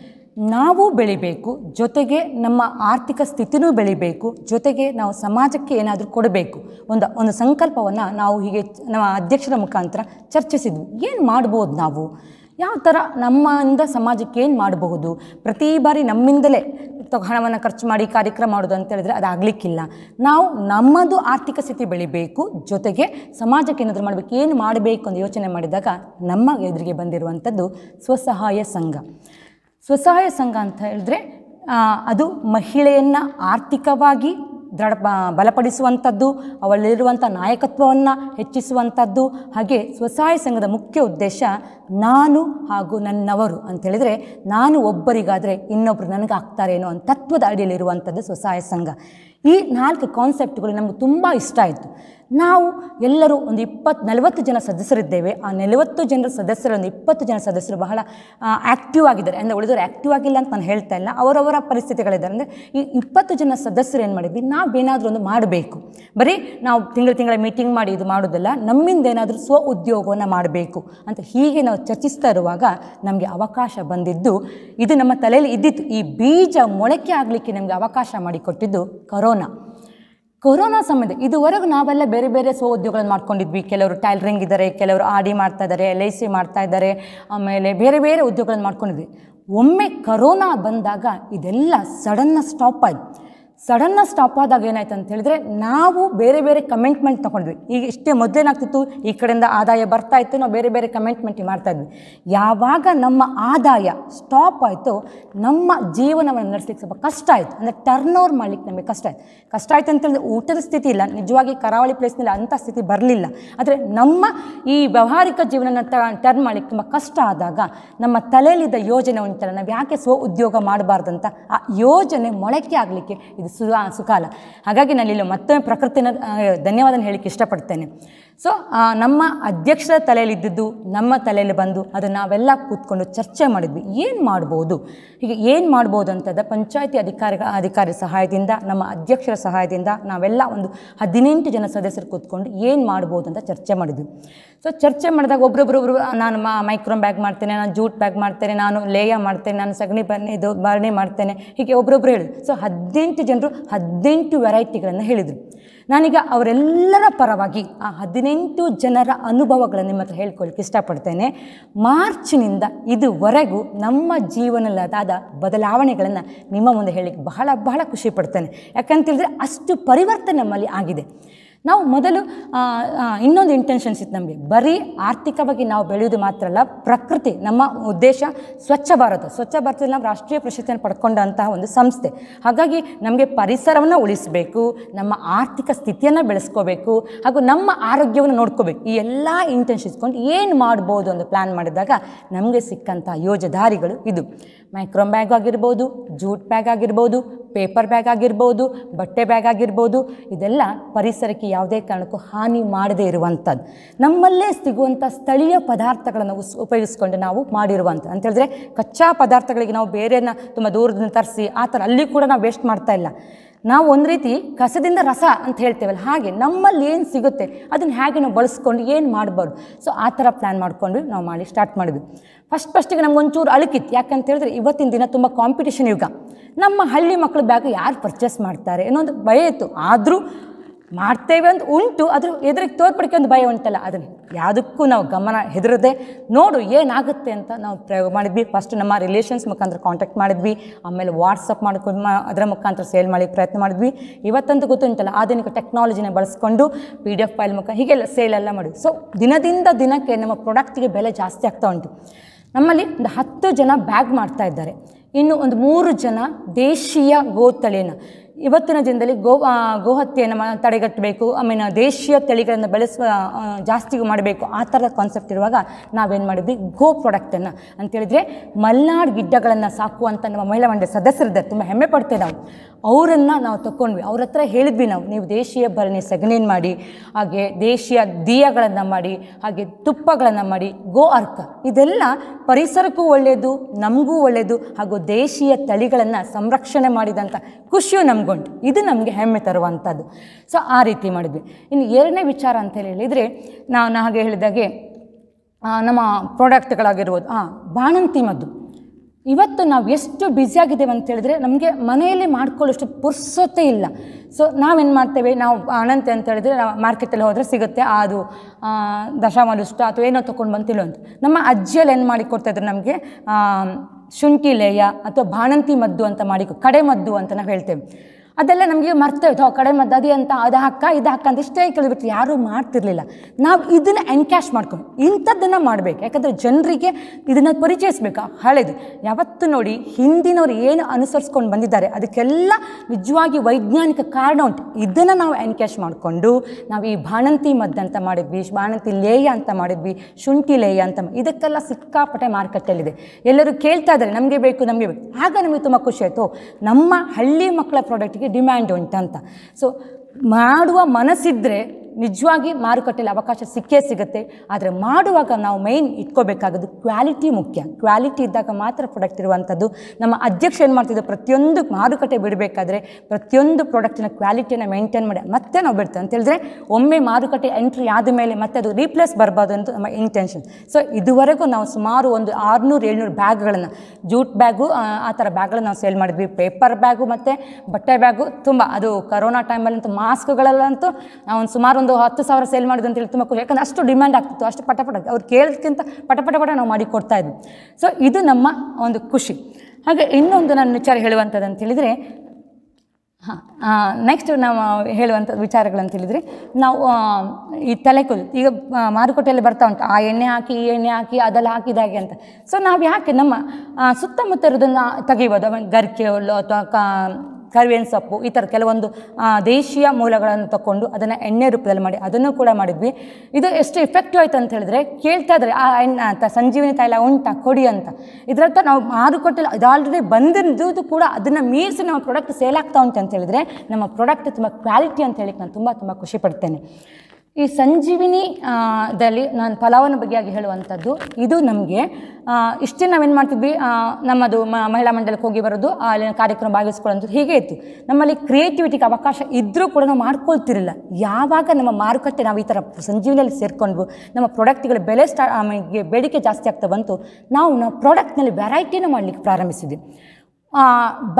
ನಾವು ಬೆಳಿಬೇಕು ಜೊತೆಗೆ ನಮ್ಮ ಆರ್ಥಿಕ ಸ್ಥಿತಿನೂ ಬೆಳಿಬೇಕು ಜೊತೆಗೆ ನಾವು ಸಮಾಜಕ್ಕೆ ಏನಾದರೂ ಕೊಡಬೇಕು ಒಂದು ಒಂದು ಸಂಕಲ್ಪವನ್ನು ನಾವು ಹೀಗೆ ನಮ್ಮ ಅಧ್ಯಕ್ಷರ ಮುಖಾಂತರ ಚರ್ಚಿಸಿದ್ವಿ ಏನು ಮಾಡ್ಬೋದು ನಾವು ಯಾವ ಥರ ನಮ್ಮಿಂದ ಸಮಾಜಕ್ಕೆ ಏನು ಮಾಡಬಹುದು ಪ್ರತಿ ಬಾರಿ ನಮ್ಮಿಂದಲೇ ಹಣವನ್ನು ಖರ್ಚು ಮಾಡಿ ಕಾರ್ಯಕ್ರಮ ಮಾಡೋದು ಅಂತ ಹೇಳಿದ್ರೆ ಅದು ಆಗಲಿಕ್ಕಿಲ್ಲ ನಾವು ನಮ್ಮದು ಆರ್ಥಿಕ ಸ್ಥಿತಿ ಬೆಳಿಬೇಕು ಜೊತೆಗೆ ಸಮಾಜಕ್ಕೆ ಏನಾದರೂ ಮಾಡಬೇಕು ಏನು ಮಾಡಬೇಕು ಅಂತ ಯೋಚನೆ ಮಾಡಿದಾಗ ನಮ್ಮ ಎದುರಿಗೆ ಬಂದಿರುವಂಥದ್ದು ಸ್ವಸಹಾಯ ಸಂಘ ಸ್ವಸಹಾಯ ಸಂಘ ಅಂತ ಹೇಳಿದ್ರೆ ಅದು ಮಹಿಳೆಯನ್ನು ಆರ್ಥಿಕವಾಗಿ ದೃಢ ಬಲಪಡಿಸುವಂಥದ್ದು ಅವಳಿರುವಂಥ ನಾಯಕತ್ವವನ್ನು ಹೆಚ್ಚಿಸುವಂಥದ್ದು ಹಾಗೆ ಸ್ವಸಹಾಯ ಸಂಘದ ಮುಖ್ಯ ಉದ್ದೇಶ ನಾನು ಹಾಗೂ ನನ್ನವರು ಅಂಥೇಳಿದರೆ ನಾನು ಒಬ್ಬರಿಗಾದರೆ ಇನ್ನೊಬ್ಬರು ನನಗೆ ಆಗ್ತಾರೇನೋ ಅಂತ ತತ್ವದ ಅಡಿಯಲ್ಲಿರುವಂಥದ್ದು ಸ್ವಸಹಾಯ ಸಂಘ ಈ ನಾಲ್ಕು ಕಾನ್ಸೆಪ್ಟ್ಗಳು ನಮಗೆ ತುಂಬ ಇಷ್ಟ ಆಯಿತು ನಾವು ಎಲ್ಲರೂ ಒಂದು ಇಪ್ಪತ್ತು ನಲವತ್ತು ಜನ ಸದಸ್ಯರಿದ್ದೇವೆ ಆ ನಲವತ್ತು ಜನರ ಸದಸ್ಯರು ಒಂದು ಇಪ್ಪತ್ತು ಜನ ಸದಸ್ಯರು ಬಹಳ ಆ್ಯಕ್ಟಿವ್ ಆಗಿದ್ದಾರೆ ಅಂದರೆ ಉಳಿದವರು ಆ್ಯಕ್ಟಿವ್ ಆಗಿಲ್ಲ ಅಂತ ನಾನು ಹೇಳ್ತಾ ಇಲ್ಲ ಅವರವರ ಪರಿಸ್ಥಿತಿಗಳಿದ್ದಾರೆ ಅಂದರೆ ಈ ಇಪ್ಪತ್ತು ಜನ ಸದಸ್ಯರು ಏನು ಮಾಡಿದ್ವಿ ನಾವೇನಾದರೂ ಒಂದು ಮಾಡಬೇಕು ಬರೀ ನಾವು ತಿಂಗಳು ತಿಂಗಳ ಮೀಟಿಂಗ್ ಮಾಡಿ ಇದು ಮಾಡೋದಲ್ಲ ನಮ್ಮಿಂದ ಏನಾದರೂ ಸ್ವ ಉದ್ಯೋಗವನ್ನು ಮಾಡಬೇಕು ಅಂತ ಹೀಗೆ ನಾವು ಚರ್ಚಿಸ್ತಾ ಇರುವಾಗ ನಮಗೆ ಅವಕಾಶ ಬಂದಿದ್ದು ಇದು ನಮ್ಮ ತಲೆಯಲ್ಲಿ ಇದ್ದಿತ್ತು ಈ ಬೀಜ ಮೊಳಕೆ ಆಗಲಿಕ್ಕೆ ನಮಗೆ ಅವಕಾಶ ಮಾಡಿಕೊಟ್ಟಿದ್ದು ಕರೋ ಕೊರೋನಾ ಕೊರೋನಾ ಸಮಯದ ಇದುವರೆಗೂ ನಾವೆಲ್ಲ ಬೇರೆ ಬೇರೆ ಸ್ವ ಉದ್ಯೋಗಗಳನ್ನ ಮಾಡ್ಕೊಂಡಿದ್ವಿ ಕೆಲವರು ಟೈಲರಿಂಗ್ ಇದ್ದಾರೆ ಕೆಲವರು ಆಡಿ ಮಾಡ್ತಾ ಇದ್ದಾರೆ ಎಲ್ ಐ ಸಿ ಮಾಡ್ತಾ ಇದ್ದಾರೆ ಆಮೇಲೆ ಬೇರೆ ಬೇರೆ ಉದ್ಯೋಗಗಳನ್ನು ಮಾಡ್ಕೊಂಡಿದ್ವಿ ಒಮ್ಮೆ ಕರೋನಾ ಬಂದಾಗ ಇದೆಲ್ಲ ಸಡನ್ನ ಸ್ಟಾಪ್ ಆಯಿತು ಸಡನ್ನಾಗಿ ಸ್ಟಾಪ್ ಆದಾಗ ಏನಾಯ್ತು ಅಂತ ಹೇಳಿದ್ರೆ ನಾವು ಬೇರೆ ಬೇರೆ ಕಮೆಂಟ್ಮೆಂಟ್ ತೊಗೊಂಡ್ವಿ ಈಗ ಇಷ್ಟೇ ಮೊದಲೇನಾಗ್ತಿತ್ತು ಈ ಕಡೆಯಿಂದ ಆದಾಯ ಬರ್ತಾ ಇತ್ತು ನಾವು ಬೇರೆ ಬೇರೆ ಕಮೆಂಟ್ಮೆಂಟ್ ಇದ್ವಿ ಯಾವಾಗ ನಮ್ಮ ಆದಾಯ ಸ್ಟಾಪ್ ಆಯಿತು ನಮ್ಮ ಜೀವನವನ್ನು ನಡೆಸಲಿಕ್ಕೆ ಸ್ವಲ್ಪ ಕಷ್ಟ ಆಯಿತು ಅಂದರೆ ಟರ್ನ್ ಓವರ್ ಮಾಡಲಿಕ್ಕೆ ನಮಗೆ ಕಷ್ಟ ಆಯಿತು ಕಷ್ಟ ಆಯಿತು ಅಂತ ಹೇಳಿದ್ರೆ ಊಟದ ಸ್ಥಿತಿ ಇಲ್ಲ ನಿಜವಾಗಿ ಕರಾವಳಿ ಪ್ಲೇಸ್ನಲ್ಲಿ ಅಂಥ ಸ್ಥಿತಿ ಬರಲಿಲ್ಲ ಆದರೆ ನಮ್ಮ ಈ ವ್ಯವಹಾರಿಕ ಜೀವನನ ಟರ್ನ್ ಮಾಡಲಿಕ್ಕೆ ತುಂಬ ಕಷ್ಟ ಆದಾಗ ನಮ್ಮ ತಲೆಯಲ್ಲಿದ್ದ ಯೋಜನೆ ಉಂಟಲ್ಲ ನಾವು ಯಾಕೆ ಸ್ವ ಉದ್ಯೋಗ ಮಾಡಬಾರ್ದಂತ ಆ ಯೋಜನೆ ಮೊಳಕೆ ಆಗಲಿಕ್ಕೆ ಇದು ಸುಖಾಲ ಸುಕಾಲ ಹಾಗಾಗಿ ನಾನಿಲ್ಲಿ ಮತ್ತೊಮ್ಮೆ ಪ್ರಕೃತಿನ ಧನ್ಯವಾದ ಹೇಳಿಕ್ಕೆ ಇಷ್ಟಪಡ್ತೇನೆ ಸೊ ನಮ್ಮ ಅಧ್ಯಕ್ಷರ ಇದ್ದಿದ್ದು ನಮ್ಮ ತಲೆಯಲ್ಲಿ ಬಂದು ಅದನ್ನು ನಾವೆಲ್ಲ ಕೂತ್ಕೊಂಡು ಚರ್ಚೆ ಮಾಡಿದ್ವಿ ಏನು ಮಾಡ್ಬೋದು ಹೀಗೆ ಏನು ಮಾಡ್ಬೋದು ಅಂತದ ಪಂಚಾಯಿತಿ ಅಧಿಕಾರಿ ಅಧಿಕಾರಿ ಸಹಾಯದಿಂದ ನಮ್ಮ ಅಧ್ಯಕ್ಷರ ಸಹಾಯದಿಂದ ನಾವೆಲ್ಲ ಒಂದು ಹದಿನೆಂಟು ಜನ ಸದಸ್ಯರು ಕೂತ್ಕೊಂಡು ಏನು ಮಾಡ್ಬೋದು ಅಂತ ಚರ್ಚೆ ಮಾಡಿದ್ವಿ ಸೊ ಚರ್ಚೆ ಮಾಡಿದಾಗ ಒಬ್ರೊಬ್ರೊಬ್ರು ನಾನು ಮೈಕ್ರೋನ್ ಬ್ಯಾಗ್ ಮಾಡ್ತೇನೆ ನಾನು ಜೂಟ್ ಬ್ಯಾಗ್ ಮಾಡ್ತೇನೆ ನಾನು ಲೇಯ ಮಾಡ್ತೇನೆ ನಾನು ಸಗಣಿ ಬನ್ನಿ ಇದು ಮಾಡ್ತೇನೆ ಹೀಗೆ ಒಬ್ಬರೊಬ್ಬರು ಹೇಳಿದ್ರು ಸೊ ಹದಿನೆಂಟು ಜನರು ಹದಿನೆಂಟು ವೆರೈಟಿಗಳನ್ನು ಹೇಳಿದರು ನಾನೀಗ ಅವರೆಲ್ಲರ ಪರವಾಗಿ ಆ ಹದಿನೆಂಟು ಜನರ ಅನುಭವಗಳನ್ನು ನಿಮ್ಮ ಹತ್ರ ಹೇಳ್ಕೊಳ್ಳಿಕ್ಕೆ ಇಷ್ಟಪಡ್ತೇನೆ ಮಾರ್ಚ್ನಿಂದ ಇದುವರೆಗೂ ನಮ್ಮ ಜೀವನದಾದ ಬದಲಾವಣೆಗಳನ್ನು ನಿಮ್ಮ ಮುಂದೆ ಹೇಳಿಕ್ಕೆ ಬಹಳ ಬಹಳ ಖುಷಿ ಪಡ್ತೇನೆ ಯಾಕಂತೇಳಿದ್ರೆ ಅಷ್ಟು ಪರಿವರ್ತನೆ ನಮ್ಮಲ್ಲಿ ಆಗಿದೆ ನಾವು ಮೊದಲು ಇನ್ನೊಂದು ಇಂಟೆನ್ಷನ್ಸ್ ಇತ್ತು ನಮಗೆ ಬರೀ ಆರ್ಥಿಕವಾಗಿ ನಾವು ಬೆಳೆಯೋದು ಮಾತ್ರ ಅಲ್ಲ ಪ್ರಕೃತಿ ನಮ್ಮ ಉದ್ದೇಶ ಸ್ವಚ್ಛ ಭಾರತ ಸ್ವಚ್ಛ ಭಾರತದಲ್ಲಿ ನಾವು ರಾಷ್ಟ್ರೀಯ ಪ್ರಶಸ್ತಿಯನ್ನು ಪಡ್ಕೊಂಡಂತಹ ಒಂದು ಸಂಸ್ಥೆ ಹಾಗಾಗಿ ನಮಗೆ ಪರಿಸರವನ್ನು ಉಳಿಸಬೇಕು ನಮ್ಮ ಆರ್ಥಿಕ ಸ್ಥಿತಿಯನ್ನು ಬೆಳೆಸ್ಕೋಬೇಕು ಹಾಗೂ ನಮ್ಮ ಆರೋಗ್ಯವನ್ನು ನೋಡ್ಕೋಬೇಕು ಈ ಎಲ್ಲ ಇಂಟೆನ್ಷನ್ಸ್ಕೊಂಡು ಇಟ್ಕೊಂಡು ಏನು ಮಾಡ್ಬೋದು ಅಂತ ಪ್ಲ್ಯಾನ್ ಮಾಡಿದಾಗ ನಮಗೆ ಸಿಕ್ಕಂಥ ಯೋಜಧಾರಿಗಳು ಇದು ಮೈಕ್ರೋ ಬ್ಯಾಗ್ ಆಗಿರ್ಬೋದು ಜೂಟ್ ಬ್ಯಾಗ್ ಆಗಿರ್ಬೋದು ಪೇಪರ್ ಬ್ಯಾಗ್ ಆಗಿರ್ಬೋದು ಬಟ್ಟೆ ಬ್ಯಾಗ್ ಆಗಿರ್ಬೋದು ಇದೆಲ್ಲ ಪರಿಸರಕ್ಕೆ ಯಾವುದೇ ಕಾರಣಕ್ಕೂ ಹಾನಿ ಮಾಡದೇ ಇರುವಂಥದ್ದು ನಮ್ಮಲ್ಲೇ ಸಿಗುವಂಥ ಸ್ಥಳೀಯ ಪದಾರ್ಥಗಳನ್ನು ಉಸ್ ಉಪಯೋಗಿಸ್ಕೊಂಡು ನಾವು ಮಾಡಿರುವಂಥ ಅಂತ ಹೇಳಿದ್ರೆ ಕಚ್ಚಾ ಪದಾರ್ಥಗಳಿಗೆ ನಾವು ಬೇರೆನ ತುಂಬ ದೂರದಿಂದ ತರಿಸಿ ಆ ಥರ ಅಲ್ಲಿ ಕೂಡ ನಾವು ವೇಸ್ಟ್ ಮಾಡ್ತಾ ಇಲ್ಲ ನಾವು ಒಂದು ರೀತಿ ಕಸದಿಂದ ರಸ ಅಂತ ಹೇಳ್ತೇವಲ್ಲ ಹಾಗೆ ನಮ್ಮಲ್ಲಿ ಏನು ಸಿಗುತ್ತೆ ಅದನ್ನು ಹೇಗೆ ನಾವು ಬಳಸ್ಕೊಂಡು ಏನು ಮಾಡಬಾರ್ದು ಸೊ ಆ ಥರ ಪ್ಲ್ಯಾನ್ ಮಾಡಿಕೊಂಡು ನಾವು ಮಾಡಿ ಸ್ಟಾರ್ಟ್ ಮಾಡಿದ್ವಿ ಫಸ್ಟ್ ಫಸ್ಟಿಗೆ ನಮ್ಗೊಂಚೂರು ಅಳುಕಿತ್ತು ಯಾಕಂತ ಹೇಳಿದ್ರೆ ಇವತ್ತಿನ ದಿನ ತುಂಬ ಕಾಂಪಿಟೇಷನ್ ಯುಗ ನಮ್ಮ ಹಳ್ಳಿ ಮಕ್ಕಳು ಬ್ಯಾಗ್ ಯಾರು ಪರ್ಚೇಸ್ ಮಾಡ್ತಾರೆ ಒಂದು ಭಯ ಇತ್ತು ಆದರೂ ಮಾಡ್ತೇವೆ ಅಂತ ಉಂಟು ಅದ್ರ ಎದುರಿಗೆ ತೋರ್ಪಡಿಕೆ ಒಂದು ಭಯ ಉಂಟಲ್ಲ ಅದನ್ನು ಯಾವುದಕ್ಕೂ ನಾವು ಗಮನ ಹೆದರದೆ ನೋಡು ಏನಾಗುತ್ತೆ ಅಂತ ನಾವು ಪ್ರಯೋಗ ಮಾಡಿದ್ವಿ ಫಸ್ಟ್ ನಮ್ಮ ರಿಲೇಷನ್ಸ್ ಮುಖಾಂತರ ಕಾಂಟ್ಯಾಕ್ಟ್ ಮಾಡಿದ್ವಿ ಆಮೇಲೆ ವಾಟ್ಸಪ್ ಮಾಡ್ಕೊಂಡು ಅದರ ಮುಖಾಂತರ ಸೇಲ್ ಮಾಡಲಿಕ್ಕೆ ಪ್ರಯತ್ನ ಮಾಡಿದ್ವಿ ಇವತ್ತಂತೂ ಗೊತ್ತುಂಟಲ್ಲ ಆಧುನಿಕ ಟೆಕ್ನಾಲಜಿನ ಬಳಸ್ಕೊಂಡು ಪಿ ಡಿ ಎಫ್ ಫೈಲ್ ಮುಖ ಹೀಗೆಲ್ಲ ಸೇಲೆಲ್ಲ ಮಾಡಿದ್ವಿ ಸೊ ದಿನದಿಂದ ದಿನಕ್ಕೆ ನಮ್ಮ ಪ್ರಾಡಕ್ಟ್ಗೆ ಬೆಲೆ ಜಾಸ್ತಿ ಆಗ್ತಾ ಉಂಟು ನಮ್ಮಲ್ಲಿ ಒಂದು ಹತ್ತು ಜನ ಬ್ಯಾಗ್ ಮಾಡ್ತಾ ಇದ್ದಾರೆ ಇನ್ನು ಒಂದು ಮೂರು ಜನ ದೇಶೀಯ ಗೋತಳೇನ ಇವತ್ತಿನ ದಿನದಲ್ಲಿ ಗೋ ಗೋಹತ್ಯೆಯನ್ನು ತಡೆಗಟ್ಟಬೇಕು ಆಮೇಲೆ ದೇಶೀಯ ತಳಿಗಳನ್ನು ಬೆಳೆಸುವ ಜಾಸ್ತಿ ಮಾಡಬೇಕು ಆ ಥರದ ಕಾನ್ಸೆಪ್ಟ್ ಇರುವಾಗ ನಾವೇನು ಮಾಡಿದ್ವಿ ಗೋ ಪ್ರಾಡಕ್ಟನ್ನು ಅಂತೇಳಿದರೆ ಮಲ್ನಾಡ್ ಗಿಡ್ಡಗಳನ್ನು ಸಾಕುವಂಥ ನಮ್ಮ ಮಹಿಳಾ ಮಂಡಳಿ ಸದಸ್ಯರಿದ್ದಾರೆ ತುಂಬ ಹೆಮ್ಮೆ ಪಡ್ತೇವೆ ನಾವು ಅವರನ್ನು ನಾವು ತಗೊಂಡ್ವಿ ಅವ್ರ ಹತ್ರ ಹೇಳಿದ್ವಿ ನಾವು ನೀವು ದೇಶೀಯ ಭರಣಿ ಸಗಣಿಯನ್ನು ಮಾಡಿ ಹಾಗೆ ದೇಶೀಯ ದೀಯಗಳನ್ನು ಮಾಡಿ ಹಾಗೆ ತುಪ್ಪಗಳನ್ನು ಮಾಡಿ ಗೋ ಅರ್ಕ ಇದೆಲ್ಲ ಪರಿಸರಕ್ಕೂ ಒಳ್ಳೆಯದು ನಮಗೂ ಒಳ್ಳೆಯದು ಹಾಗೂ ದೇಶೀಯ ತಳಿಗಳನ್ನು ಸಂರಕ್ಷಣೆ ಮಾಡಿದಂಥ ಖುಷಿಯು ನಮ್ಮ ಇದು ನಮಗೆ ಹೆಮ್ಮೆ ತರುವಂಥದ್ದು ಸೊ ಆ ರೀತಿ ಮಾಡಿದ್ವಿ ಇನ್ನು ಎರಡನೇ ವಿಚಾರ ಅಂತ ಹೇಳಿದರೆ ನಾವು ಹಾಗೆ ಹೇಳಿದಾಗೆ ನಮ್ಮ ಪ್ರಾಡಕ್ಟ್ಗಳಾಗಿರ್ಬೋದು ಹಾಂ ಬಾಣಂತಿ ಮದ್ದು ಇವತ್ತು ನಾವು ಎಷ್ಟು ಬ್ಯುಸಿಯಾಗಿದ್ದೇವೆ ಅಂತ ಹೇಳಿದ್ರೆ ನಮಗೆ ಮನೆಯಲ್ಲಿ ಮಾಡ್ಕೊಳ್ಳೋಷ್ಟು ಪುರ್ಸೊತ್ತೇ ಇಲ್ಲ ಸೊ ನಾವೇನು ಮಾಡ್ತೇವೆ ನಾವು ಬಾಣಂತಿ ಅಂತ ಹೇಳಿದ್ರೆ ನಾವು ಮಾರ್ಕೆಟಲ್ಲಿ ಹೋದರೆ ಸಿಗುತ್ತೆ ಅದು ದಶಮಲಿಷ್ಟ ಅಥವಾ ಏನೋ ತೊಗೊಂಡು ಬಂತಿಲ್ಲೋ ಅಂತ ನಮ್ಮ ಅಜ್ಜಿಯಲ್ಲಿ ಏನು ಮಾಡಿ ಕೊಡ್ತಾಯಿದ್ರು ನಮಗೆ ಶುಂಠಿ ಲೇಯ ಅಥವಾ ಬಾಣಂತಿ ಮದ್ದು ಅಂತ ಮಾಡಿ ಕಡೆ ಮದ್ದು ಅಂತ ನಾವು ಹೇಳ್ತೇವೆ ಅದೆಲ್ಲ ನಮಗೆ ಮರ್ತೋಯ್ತು ಆ ಕಡೆ ಅದೇ ಅಂತ ಅದು ಹಾಕ ಇದು ಹಾಕ ಅಂತ ಇಷ್ಟೇ ಕೇಳಿಬಿಟ್ರು ಯಾರೂ ಮಾಡ್ತಿರ್ಲಿಲ್ಲ ನಾವು ಇದನ್ನು ಎನ್ಕ್ಯಾಶ್ ಮಾಡ್ಕೊಂಡು ಇಂಥದ್ದನ್ನು ಮಾಡಬೇಕು ಯಾಕಂದರೆ ಜನರಿಗೆ ಇದನ್ನು ಪರಿಚಯಿಸ್ಬೇಕು ಹಳೆದು ಯಾವತ್ತು ನೋಡಿ ಹಿಂದಿನವ್ರು ಏನು ಅನುಸರಿಸ್ಕೊಂಡು ಬಂದಿದ್ದಾರೆ ಅದಕ್ಕೆಲ್ಲ ನಿಜವಾಗಿ ವೈಜ್ಞಾನಿಕ ಕಾರಣ ಉಂಟು ಇದನ್ನು ನಾವು ಎನ್ಕ್ಯಾಶ್ ಮಾಡಿಕೊಂಡು ನಾವು ಈ ಬಾಣಂತಿ ಅಂತ ಮಾಡಿದ್ವಿ ಬಾಣಂತಿ ಲೇಯ ಅಂತ ಮಾಡಿದ್ವಿ ಶುಂಠಿ ಲೇಯ ಅಂತ ಇದಕ್ಕೆಲ್ಲ ಸಿಕ್ಕಾಪಟ್ಟೆ ಮಾರುಕಟ್ಟೆಯಲ್ಲಿದೆ ಎಲ್ಲರೂ ಕೇಳ್ತಾ ಇದ್ದಾರೆ ನಮಗೆ ಬೇಕು ನಮಗೆ ಬೇಕು ಆಗ ನಮಗೆ ತುಂಬ ಖುಷಿ ಆಯಿತು ನಮ್ಮ ಹಳ್ಳಿ ಮಕ್ಕಳ ಪ್ರಾಡಕ್ಟ್ ಡಿಮ್ಯಾಂಡ್ ಉಂಟಂತ ಸೊ ಮಾಡುವ ಮನಸ್ಸಿದ್ರೆ ನಿಜವಾಗಿ ಮಾರುಕಟ್ಟೆಯಲ್ಲಿ ಅವಕಾಶ ಸಿಕ್ಕೇ ಸಿಗುತ್ತೆ ಆದರೆ ಮಾಡುವಾಗ ನಾವು ಮೈನ್ ಇಟ್ಕೋಬೇಕಾಗೋದು ಕ್ವಾಲಿಟಿ ಮುಖ್ಯ ಕ್ವಾಲಿಟಿ ಇದ್ದಾಗ ಮಾತ್ರ ಪ್ರಾಡಕ್ಟ್ ಇರುವಂಥದ್ದು ನಮ್ಮ ಅಧ್ಯಕ್ಷ ಏನು ಮಾಡ್ತಿದ್ದೆ ಪ್ರತಿಯೊಂದು ಮಾರುಕಟ್ಟೆ ಬಿಡಬೇಕಾದ್ರೆ ಪ್ರತಿಯೊಂದು ಪ್ರಾಡಕ್ಟಿನ ಕ್ವಾಲಿಟಿಯನ್ನು ಮೇಂಟೈನ್ ಮಾಡಿ ಮತ್ತೆ ನಾವು ಬಿಡ್ತೇವೆ ಅಂತ ಹೇಳಿದ್ರೆ ಒಮ್ಮೆ ಮಾರುಕಟ್ಟೆ ಎಂಟ್ರಿ ಆದ ಮೇಲೆ ಮತ್ತೆ ಅದು ರೀಪ್ಲೇಸ್ ಬರಬಾರ್ದು ಅಂತ ನಮ್ಮ ಇಂಟೆನ್ಷನ್ ಸೊ ಇದುವರೆಗೂ ನಾವು ಸುಮಾರು ಒಂದು ಆರುನೂರು ಏಳ್ನೂರು ಬ್ಯಾಗ್ಗಳನ್ನು ಜೂಟ್ ಬ್ಯಾಗು ಆ ಥರ ಬ್ಯಾಗ್ಗಳನ್ನು ನಾವು ಸೇಲ್ ಮಾಡಿದ್ವಿ ಪೇಪರ್ ಬ್ಯಾಗು ಮತ್ತು ಬಟ್ಟೆ ಬ್ಯಾಗು ತುಂಬ ಅದು ಕರೋನಾ ಟೈಮಲ್ಲಂತೂ ಮಾಸ್ಕ್ಗಳಲ್ಲಂತೂ ನಾವು ಒಂದು ಸುಮಾರು ಒಂದು ಹತ್ತು ಸಾವಿರ ಸೇಲ್ ಮಾಡಿದೆ ಅಂತ ಹೇಳಿ ತುಂಬ ಖುಷಿ ಯಾಕಂದರೆ ಅಷ್ಟು ಡಿಮ್ಯಾಂಡ್ ಆಗ್ತಿತ್ತು ಅಷ್ಟು ಪಟಪಟ ಅವ್ರು ಕೇಳೋದಕ್ಕಿಂತ ಪಟಪಟಪಟ ನಾವು ಮಾಡಿ ಕೊಡ್ತಾ ಇದ್ವಿ ಸೊ ಇದು ನಮ್ಮ ಒಂದು ಖುಷಿ ಹಾಗೆ ಇನ್ನೊಂದು ನಾನು ವಿಚಾರ ಹೇಳುವಂಥದ್ದು ಅಂತ ಹೇಳಿದರೆ ಹಾಂ ನೆಕ್ಸ್ಟ್ ನಾವು ಹೇಳುವಂಥದ್ದು ವಿಚಾರಗಳಂತೇಳಿದರೆ ನಾವು ಈ ತಲೆಕುಲ್ ಈಗ ಮಾರುಕಟ್ಟೆಯಲ್ಲಿ ಬರ್ತಾ ಉಂಟು ಆ ಎಣ್ಣೆ ಹಾಕಿ ಈ ಎಣ್ಣೆ ಹಾಕಿ ಅದೆಲ್ಲ ಹಾಕಿದಾಗೆ ಅಂತ ಸೊ ನಾವು ಯಾಕೆ ನಮ್ಮ ಸುತ್ತಮುತ್ತ ಇರೋದನ್ನು ತೆಗೆಯೋದು ಗರಿಕೆ ಹುಲ್ಲು ಅಥವಾ ಕಾ ಕರಿಬೇವಿನ ಸೊಪ್ಪು ಈ ಥರ ಕೆಲವೊಂದು ದೇಶೀಯ ಮೂಲಗಳನ್ನು ತಗೊಂಡು ಅದನ್ನು ಎಣ್ಣೆ ರೂಪದಲ್ಲಿ ಮಾಡಿ ಅದನ್ನು ಕೂಡ ಮಾಡಿದ್ವಿ ಇದು ಎಷ್ಟು ಎಫೆಕ್ಟಿವ್ ಆಯಿತು ಅಂತ ಹೇಳಿದ್ರೆ ಕೇಳ್ತಾ ಇದ್ರೆ ಆ ಎಣ್ಣೆ ಸಂಜೀವಿನಿ ತೈಲ ಉಂಟಾ ಕೊಡಿ ಅಂತ ಇದರರ್ಥ ನಾವು ಮಾರುಕಟ್ಟೆ ಇದು ಆಲ್ರೆಡಿ ಬಂದಿದ್ದು ಕೂಡ ಅದನ್ನು ಮೀರಿಸಿ ನಮ್ಮ ಪ್ರಾಡಕ್ಟ್ ಸೇಲ್ ಆಗ್ತಾ ಉಂಟು ಅಂತ ಹೇಳಿದ್ರೆ ನಮ್ಮ ಪ್ರಾಡಕ್ಟ್ ತುಂಬ ಕ್ವಾಲಿಟಿ ಅಂತ ಹೇಳಿ ನಾನು ತುಂಬ ತುಂಬ ಖುಷಿ ಪಡ್ತೇನೆ ಈ ಸಂಜೀವಿನಿ ದಲ್ಲಿ ನಾನು ಬಗ್ಗೆ ಬಗ್ಗೆಯಾಗಿ ಹೇಳುವಂಥದ್ದು ಇದು ನಮಗೆ ಇಷ್ಟೇ ನಾವೇನು ಮಾಡ್ತಿದ್ವಿ ನಮ್ಮದು ಮಹಿಳಾ ಮಂಡಲಕ್ಕೆ ಹೋಗಿ ಬರೋದು ಅಲ್ಲಿನ ಕಾರ್ಯಕ್ರಮ ಭಾಗವಹಿಸ್ಕೊಳ್ಳೋಂಥದ್ದು ಹೀಗೆ ಇತ್ತು ನಮ್ಮಲ್ಲಿ ಕ್ರಿಯೇಟಿವಿಟಿಗೆ ಅವಕಾಶ ಇದ್ದರೂ ಕೂಡ ನಾವು ಮಾಡ್ಕೊಳ್ತಿರಲಿಲ್ಲ ಯಾವಾಗ ನಮ್ಮ ಮಾರುಕಟ್ಟೆ ನಾವು ಈ ಥರ ಸಂಜೀವಿನಲ್ಲಿ ಸೇರ್ಕೊಂಡ್ವು ನಮ್ಮ ಪ್ರಾಡಕ್ಟ್ಗಳ ಬೆಲೆ ಸ್ಟಾ ಬೇಡಿಕೆ ಜಾಸ್ತಿ ಆಗ್ತಾ ಬಂತು ನಾವು ನಾವು ಪ್ರಾಡಕ್ಟ್ನಲ್ಲಿ ವೆರೈಟಿನ ಮಾಡಲಿಕ್ಕೆ ಪ್ರಾರಂಭಿಸಿದ್ವಿ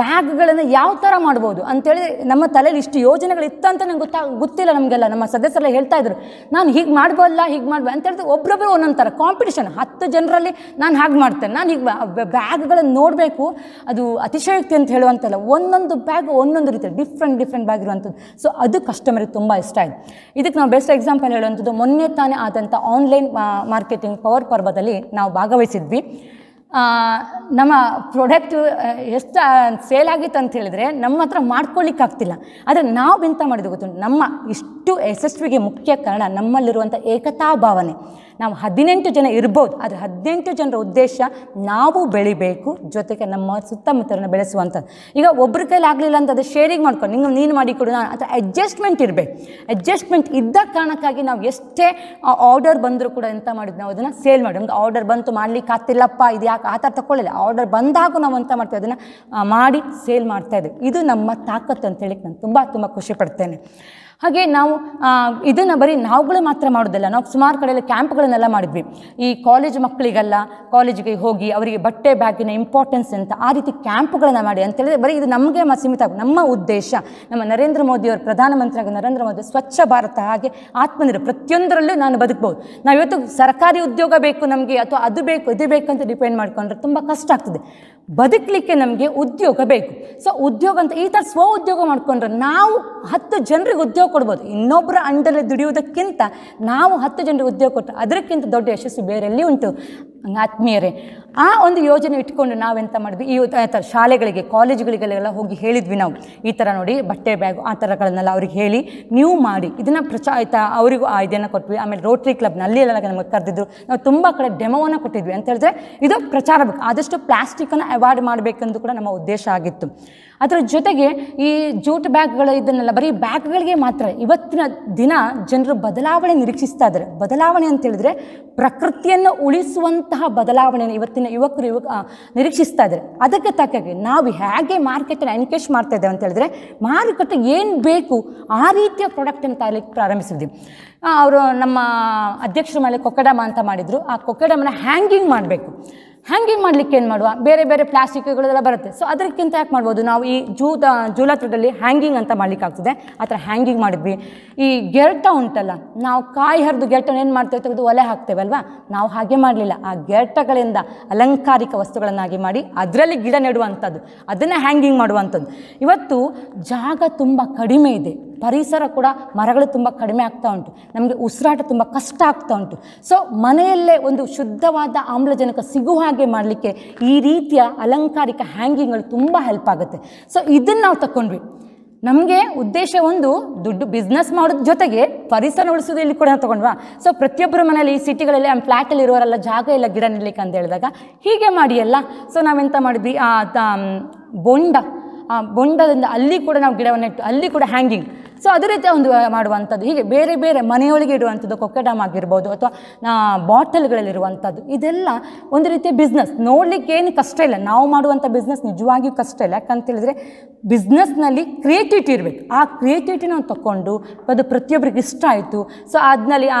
ಬ್ಯಾಗ್ಗಳನ್ನು ಯಾವ ಥರ ಮಾಡ್ಬೋದು ಅಂತೇಳಿ ನಮ್ಮ ತಲೆಯಲ್ಲಿ ಇಷ್ಟು ಯೋಜನೆಗಳು ಇತ್ತಂತ ನಂಗೆ ಗೊತ್ತಾ ಗೊತ್ತಿಲ್ಲ ನಮಗೆಲ್ಲ ನಮ್ಮ ಸದಸ್ಯರೆಲ್ಲ ಹೇಳ್ತಾ ಇದ್ರು ನಾನು ಹೀಗೆ ಮಾಡ್ಬೋಲ್ಲ ಹೀಗೆ ಮಾಡ್ಬೋ ಅಂತ ಹೇಳಿದ್ರೆ ಒಬ್ಬರೊಬ್ಬರು ಒಂದೊಂದು ಥರ ಕಾಂಪಿಟಿಷನ್ ಹತ್ತು ಜನರಲ್ಲಿ ನಾನು ಹಾಗೆ ಮಾಡ್ತೇನೆ ನಾನು ಹೀಗೆ ಬ್ಯಾಗ್ಗಳನ್ನು ನೋಡಬೇಕು ಅದು ಅತಿಶಯಕ್ತಿ ಅಂತ ಹೇಳುವಂಥಲ್ಲ ಒಂದೊಂದು ಬ್ಯಾಗ್ ಒಂದೊಂದು ರೀತಿ ಡಿಫ್ರೆಂಟ್ ಡಿಫ್ರೆಂಟ್ ಬ್ಯಾಗ್ ಇರುವಂಥದ್ದು ಸೊ ಅದು ಕಸ್ಟಮರಿಗೆ ತುಂಬ ಇಷ್ಟ ಆಯಿತು ಇದಕ್ಕೆ ನಾವು ಬೆಸ್ಟ್ ಎಕ್ಸಾಂಪಲ್ ಹೇಳುವಂಥದ್ದು ಮೊನ್ನೆ ತಾನೇ ಆದಂಥ ಆನ್ಲೈನ್ ಮಾರ್ಕೆಟಿಂಗ್ ಪವರ್ ಪರ್ವದಲ್ಲಿ ನಾವು ಭಾಗವಹಿಸಿದ್ವಿ ನಮ್ಮ ಪ್ರಾಡಕ್ಟು ಎಷ್ಟು ಸೇಲ್ ಆಗಿತ್ತು ಅಂತ ಹೇಳಿದರೆ ನಮ್ಮ ಹತ್ರ ಮಾಡ್ಕೊಳ್ಲಿಕ್ಕಾಗ್ತಿಲ್ಲ ಆದರೆ ನಾವು ಎಂತ ಮಾಡಿದ್ವಿ ಗೊತ್ತು ನಮ್ಮ ಇಷ್ಟು ಯಶಸ್ವಿಗೆ ಮುಖ್ಯ ಕಾರಣ ನಮ್ಮಲ್ಲಿರುವಂಥ ಏಕತಾ ಭಾವನೆ ನಾವು ಹದಿನೆಂಟು ಜನ ಇರ್ಬೋದು ಆದರೆ ಹದಿನೆಂಟು ಜನರ ಉದ್ದೇಶ ನಾವು ಬೆಳಿಬೇಕು ಜೊತೆಗೆ ನಮ್ಮ ಸುತ್ತಮುತ್ತಲನ್ನು ಬೆಳೆಸುವಂಥದ್ದು ಈಗ ಒಬ್ಬರ ಕೈಲಿ ಆಗಲಿಲ್ಲ ಅಂತ ಅದು ಶೇರಿಂಗ್ ಮಾಡ್ಕೊಂಡು ನಿಮ್ಗೆ ನೀನು ಮಾಡಿಕೊಡು ನಾನು ಅಥವಾ ಅಡ್ಜಸ್ಟ್ಮೆಂಟ್ ಇರಬೇಕು ಅಡ್ಜಸ್ಟ್ಮೆಂಟ್ ಇದ್ದ ಕಾರಣಕ್ಕಾಗಿ ನಾವು ಎಷ್ಟೇ ಆರ್ಡರ್ ಬಂದರೂ ಕೂಡ ಎಂಥ ಮಾಡಿದ್ದು ನಾವು ಅದನ್ನು ಸೇಲ್ ಮಾಡಿ ನಮ್ಗೆ ಆರ್ಡರ್ ಬಂತು ಮಾಡಲಿಕ್ಕೆ ಆಗ್ತಿಲ್ಲಪ್ಪ ಇದು ಯಾಕೆ ಆ ಥರ ತಗೊಳ್ಳಿಲ್ಲ ಆರ್ಡರ್ ಬಂದಾಗೂ ನಾವು ಅಂತ ಮಾಡ್ತೀವಿ ಅದನ್ನು ಮಾಡಿ ಸೇಲ್ ಮಾಡ್ತಾ ಇದು ನಮ್ಮ ತಾಕತ್ತು ಅಂತ ಹೇಳಿಕ್ಕೆ ನಾನು ತುಂಬ ತುಂಬ ಖುಷಿ ಪಡ್ತೇನೆ ಹಾಗೆ ನಾವು ಇದನ್ನು ಬರೀ ನಾವುಗಳು ಮಾತ್ರ ಮಾಡೋದಲ್ಲ ನಾವು ಸುಮಾರು ಕಡೆಯಲ್ಲಿ ಕ್ಯಾಂಪ್ಗಳನ್ನೆಲ್ಲ ಮಾಡಿದ್ವಿ ಈ ಕಾಲೇಜ್ ಮಕ್ಕಳಿಗೆಲ್ಲ ಕಾಲೇಜಿಗೆ ಹೋಗಿ ಅವರಿಗೆ ಬಟ್ಟೆ ಬ್ಯಾಗಿನ ಇಂಪಾರ್ಟೆನ್ಸ್ ಅಂತ ಆ ರೀತಿ ಕ್ಯಾಂಪ್ಗಳನ್ನು ಮಾಡಿ ಅಂತ ಹೇಳಿದ್ರೆ ಬರೀ ಇದು ನಮಗೆ ಸೀಮಿತ ನಮ್ಮ ಉದ್ದೇಶ ನಮ್ಮ ನರೇಂದ್ರ ಮೋದಿಯವರು ಪ್ರಧಾನಮಂತ್ರಿಯಾಗಿ ನರೇಂದ್ರ ಮೋದಿ ಸ್ವಚ್ಛ ಭಾರತ ಹಾಗೆ ಆತ್ಮನಿರ್ಭರ ಪ್ರತಿಯೊಂದರಲ್ಲೂ ನಾನು ನಾವು ನಾವಿವತ್ತು ಸರ್ಕಾರಿ ಉದ್ಯೋಗ ಬೇಕು ನಮಗೆ ಅಥವಾ ಅದು ಬೇಕು ಇದು ಬೇಕಂತ ಡಿಪೆಂಡ್ ಮಾಡಿಕೊಂಡ್ರೆ ತುಂಬ ಕಷ್ಟ ಆಗ್ತದೆ ಬದುಕಲಿಕ್ಕೆ ನಮಗೆ ಉದ್ಯೋಗ ಬೇಕು ಸೊ ಉದ್ಯೋಗ ಅಂತ ಈ ಥರ ಸ್ವ ಉದ್ಯೋಗ ಮಾಡಿಕೊಂಡ್ರೆ ನಾವು ಹತ್ತು ಜನರಿಗೆ ಉದ್ಯೋಗ ಕೊಡ್ಬೋದು ಇನ್ನೊಬ್ಬರ ಅಂಡಲ್ಲಿ ದುಡಿಯುವುದಕ್ಕಿಂತ ನಾವು ಹತ್ತು ಜನರಿಗೆ ಉದ್ಯೋಗ ಕೊಟ್ಟರೆ ಅದಕ್ಕಿಂತ ದೊಡ್ಡ ಯಶಸ್ಸು ಬೇರೆಲ್ಲಿ ಉಂಟು ಆತ್ಮೀಯರೇ ಆ ಒಂದು ಯೋಜನೆ ಇಟ್ಕೊಂಡು ನಾವು ನಾವೆಂತ ಮಾಡಿದ್ವಿ ಈ ಥರ ಶಾಲೆಗಳಿಗೆ ಕಾಲೇಜುಗಳಿಗೆಲ್ಲ ಹೋಗಿ ಹೇಳಿದ್ವಿ ನಾವು ಈ ಥರ ನೋಡಿ ಬಟ್ಟೆ ಬ್ಯಾಗು ಆ ಥರಗಳನ್ನೆಲ್ಲ ಅವ್ರಿಗೆ ಹೇಳಿ ನೀವು ಮಾಡಿ ಇದನ್ನು ಪ್ರಚಾರ ಆಯಿತಾ ಅವರಿಗೂ ಆ ಇದನ್ನು ಕೊಟ್ವಿ ಆಮೇಲೆ ರೋಟ್ರಿ ಕ್ಲಬ್ನಲ್ಲಿ ಎಲ್ಲ ನಮಗೆ ಕರೆದಿದ್ರು ನಾವು ತುಂಬ ಕಡೆ ಡೆಮೋವನ್ನು ಕೊಟ್ಟಿದ್ವಿ ಅಂತ ಹೇಳಿದ್ರೆ ಇದು ಪ್ರಚಾರ ಬೇಕು ಆದಷ್ಟು ಪ್ಲಾಸ್ಟಿಕ್ಕನ್ನು ಅವಾರ್ಡ್ ಮಾಡಬೇಕೆಂದು ಕೂಡ ನಮ್ಮ ಉದ್ದೇಶ ಆಗಿತ್ತು ಅದರ ಜೊತೆಗೆ ಈ ಜೂಟ್ ಬ್ಯಾಗ್ಗಳು ಇದನ್ನೆಲ್ಲ ಬರೀ ಬ್ಯಾಗ್ಗಳಿಗೆ ಮಾತ್ರ ಇವತ್ತಿನ ದಿನ ಜನರು ಬದಲಾವಣೆ ನಿರೀಕ್ಷಿಸ್ತಾ ಇದ್ದಾರೆ ಬದಲಾವಣೆ ಅಂತ ಹೇಳಿದ್ರೆ ಪ್ರಕೃತಿಯನ್ನು ಉಳಿಸುವಂತಹ ಬದಲಾವಣೆಯನ್ನು ಇವತ್ತಿನ ಯುವಕರು ಯುವಕ ನಿರೀಕ್ಷಿಸ್ತಾ ಇದ್ದಾರೆ ಅದಕ್ಕೆ ತಕ್ಕಾಗಿ ನಾವು ಹೇಗೆ ಮಾರ್ಕೆಟನ್ನು ಎನ್ಕೇಜ್ ಮಾಡ್ತಾ ಇದ್ದೇವೆ ಅಂತ ಹೇಳಿದ್ರೆ ಮಾರುಕಟ್ಟೆ ಏನು ಬೇಕು ಆ ರೀತಿಯ ಪ್ರಾಡಕ್ಟನ್ನು ತರಲಿಕ್ಕೆ ಪ್ರಾರಂಭಿಸಿದ್ವಿ ಅವರು ನಮ್ಮ ಅಧ್ಯಕ್ಷರ ಮೇಲೆ ಕೊಕ್ಕಡಮ ಅಂತ ಮಾಡಿದರು ಆ ಕೊಕ್ಕಡಮನ ಹ್ಯಾಂಗಿಂಗ್ ಮಾಡಬೇಕು ಹ್ಯಾಂಗಿಂಗ್ ಮಾಡಲಿಕ್ಕೆ ಏನು ಮಾಡುವ ಬೇರೆ ಬೇರೆ ಪ್ಲಾಸ್ಟಿಕ್ಗಳೆಲ್ಲ ಬರುತ್ತೆ ಸೊ ಅದಕ್ಕಿಂತ ಯಾಕೆ ಮಾಡ್ಬೋದು ನಾವು ಈ ಜೂತ ಜೂಲಾತ್ರದಲ್ಲಿ ಹ್ಯಾಂಗಿಂಗ್ ಅಂತ ಆಗ್ತದೆ ಆ ಥರ ಹ್ಯಾಂಗಿಂಗ್ ಮಾಡಿದ್ವಿ ಈ ಗೆರಟ ಉಂಟಲ್ಲ ನಾವು ಕಾಯಿ ಹರಿದು ಗೆರ್ಟನ ಏನು ಮಾಡ್ತೇವೆ ತೆಗೆದು ಒಲೆ ಹಾಕ್ತೇವಲ್ವಾ ನಾವು ಹಾಗೆ ಮಾಡಲಿಲ್ಲ ಆ ಗೆರಟಗಳಿಂದ ಅಲಂಕಾರಿಕ ವಸ್ತುಗಳನ್ನಾಗಿ ಮಾಡಿ ಅದರಲ್ಲಿ ಗಿಡ ನೆಡುವಂಥದ್ದು ಅದನ್ನು ಹ್ಯಾಂಗಿಂಗ್ ಮಾಡುವಂಥದ್ದು ಇವತ್ತು ಜಾಗ ತುಂಬ ಕಡಿಮೆ ಇದೆ ಪರಿಸರ ಕೂಡ ಮರಗಳು ತುಂಬ ಕಡಿಮೆ ಆಗ್ತಾ ಉಂಟು ನಮಗೆ ಉಸಿರಾಟ ತುಂಬ ಕಷ್ಟ ಆಗ್ತಾ ಉಂಟು ಸೊ ಮನೆಯಲ್ಲೇ ಒಂದು ಶುದ್ಧವಾದ ಆಮ್ಲಜನಕ ಸಿಗುವ ಹಾಗೆ ಮಾಡಲಿಕ್ಕೆ ಈ ರೀತಿಯ ಅಲಂಕಾರಿಕ ಹ್ಯಾಂಗಿಂಗ್ಗಳು ತುಂಬ ಹೆಲ್ಪ್ ಆಗುತ್ತೆ ಸೊ ಇದನ್ನು ನಾವು ತಗೊಂಡ್ವಿ ನಮಗೆ ಉದ್ದೇಶ ಒಂದು ದುಡ್ಡು ಬಿಸ್ನೆಸ್ ಮಾಡೋದ್ರ ಜೊತೆಗೆ ಪರಿಸರ ಉಳಿಸೋದು ಇಲ್ಲಿ ಕೂಡ ತೊಗೊಂಡ್ವ ಸೊ ಪ್ರತಿಯೊಬ್ಬರ ಮನೇಲಿ ಈ ಸಿಟಿಗಳಲ್ಲಿ ಆ ಫ್ಲ್ಯಾಟಲ್ಲಿ ಇರೋರೆಲ್ಲ ಜಾಗ ಇಲ್ಲ ಗಿಡ ನಿಲ್ಲಿಕ್ಕೆ ಅಂತ ಹೇಳಿದಾಗ ಹೀಗೆ ಮಾಡಿ ಅಲ್ಲ ಸೊ ನಾವೆಂತ ಮಾಡಿದ್ವಿ ಆ ಬೊಂಡ ಆ ಬೊಂಡದಿಂದ ಅಲ್ಲಿ ಕೂಡ ನಾವು ಗಿಡವನ್ನು ಇಟ್ಟು ಅಲ್ಲಿ ಕೂಡ ಹ್ಯಾಂಗಿಂಗ್ ಸೊ ಅದೇ ರೀತಿ ಒಂದು ಮಾಡುವಂಥದ್ದು ಹೀಗೆ ಬೇರೆ ಬೇರೆ ಮನೆಯೊಳಗೆ ಇಡುವಂಥದ್ದು ಕೊಕ್ಕಡಾಮ್ ಆಗಿರ್ಬೋದು ಅಥವಾ ಬಾಟಲ್ಗಳಲ್ಲಿರುವಂಥದ್ದು ಇದೆಲ್ಲ ಒಂದು ರೀತಿಯ ಬಿಸ್ನೆಸ್ ನೋಡಲಿಕ್ಕೆ ಏನು ಕಷ್ಟ ಇಲ್ಲ ನಾವು ಮಾಡುವಂಥ ಬಿಸ್ನೆಸ್ ನಿಜವಾಗಿಯೂ ಕಷ್ಟ ಇಲ್ಲ ಯಾಕಂತ ಹೇಳಿದರೆ ಬಿಸ್ನೆಸ್ನಲ್ಲಿ ಕ್ರಿಯೇಟಿವಿಟಿ ಇರಬೇಕು ಆ ಕ್ರಿಯೇಟಿವಿಟಿ ನಾವು ತಗೊಂಡು ಅದು ಪ್ರತಿಯೊಬ್ಬರಿಗೆ ಇಷ್ಟ ಆಯಿತು ಸೊ ಅದ್ನಲ್ಲಿ ಆ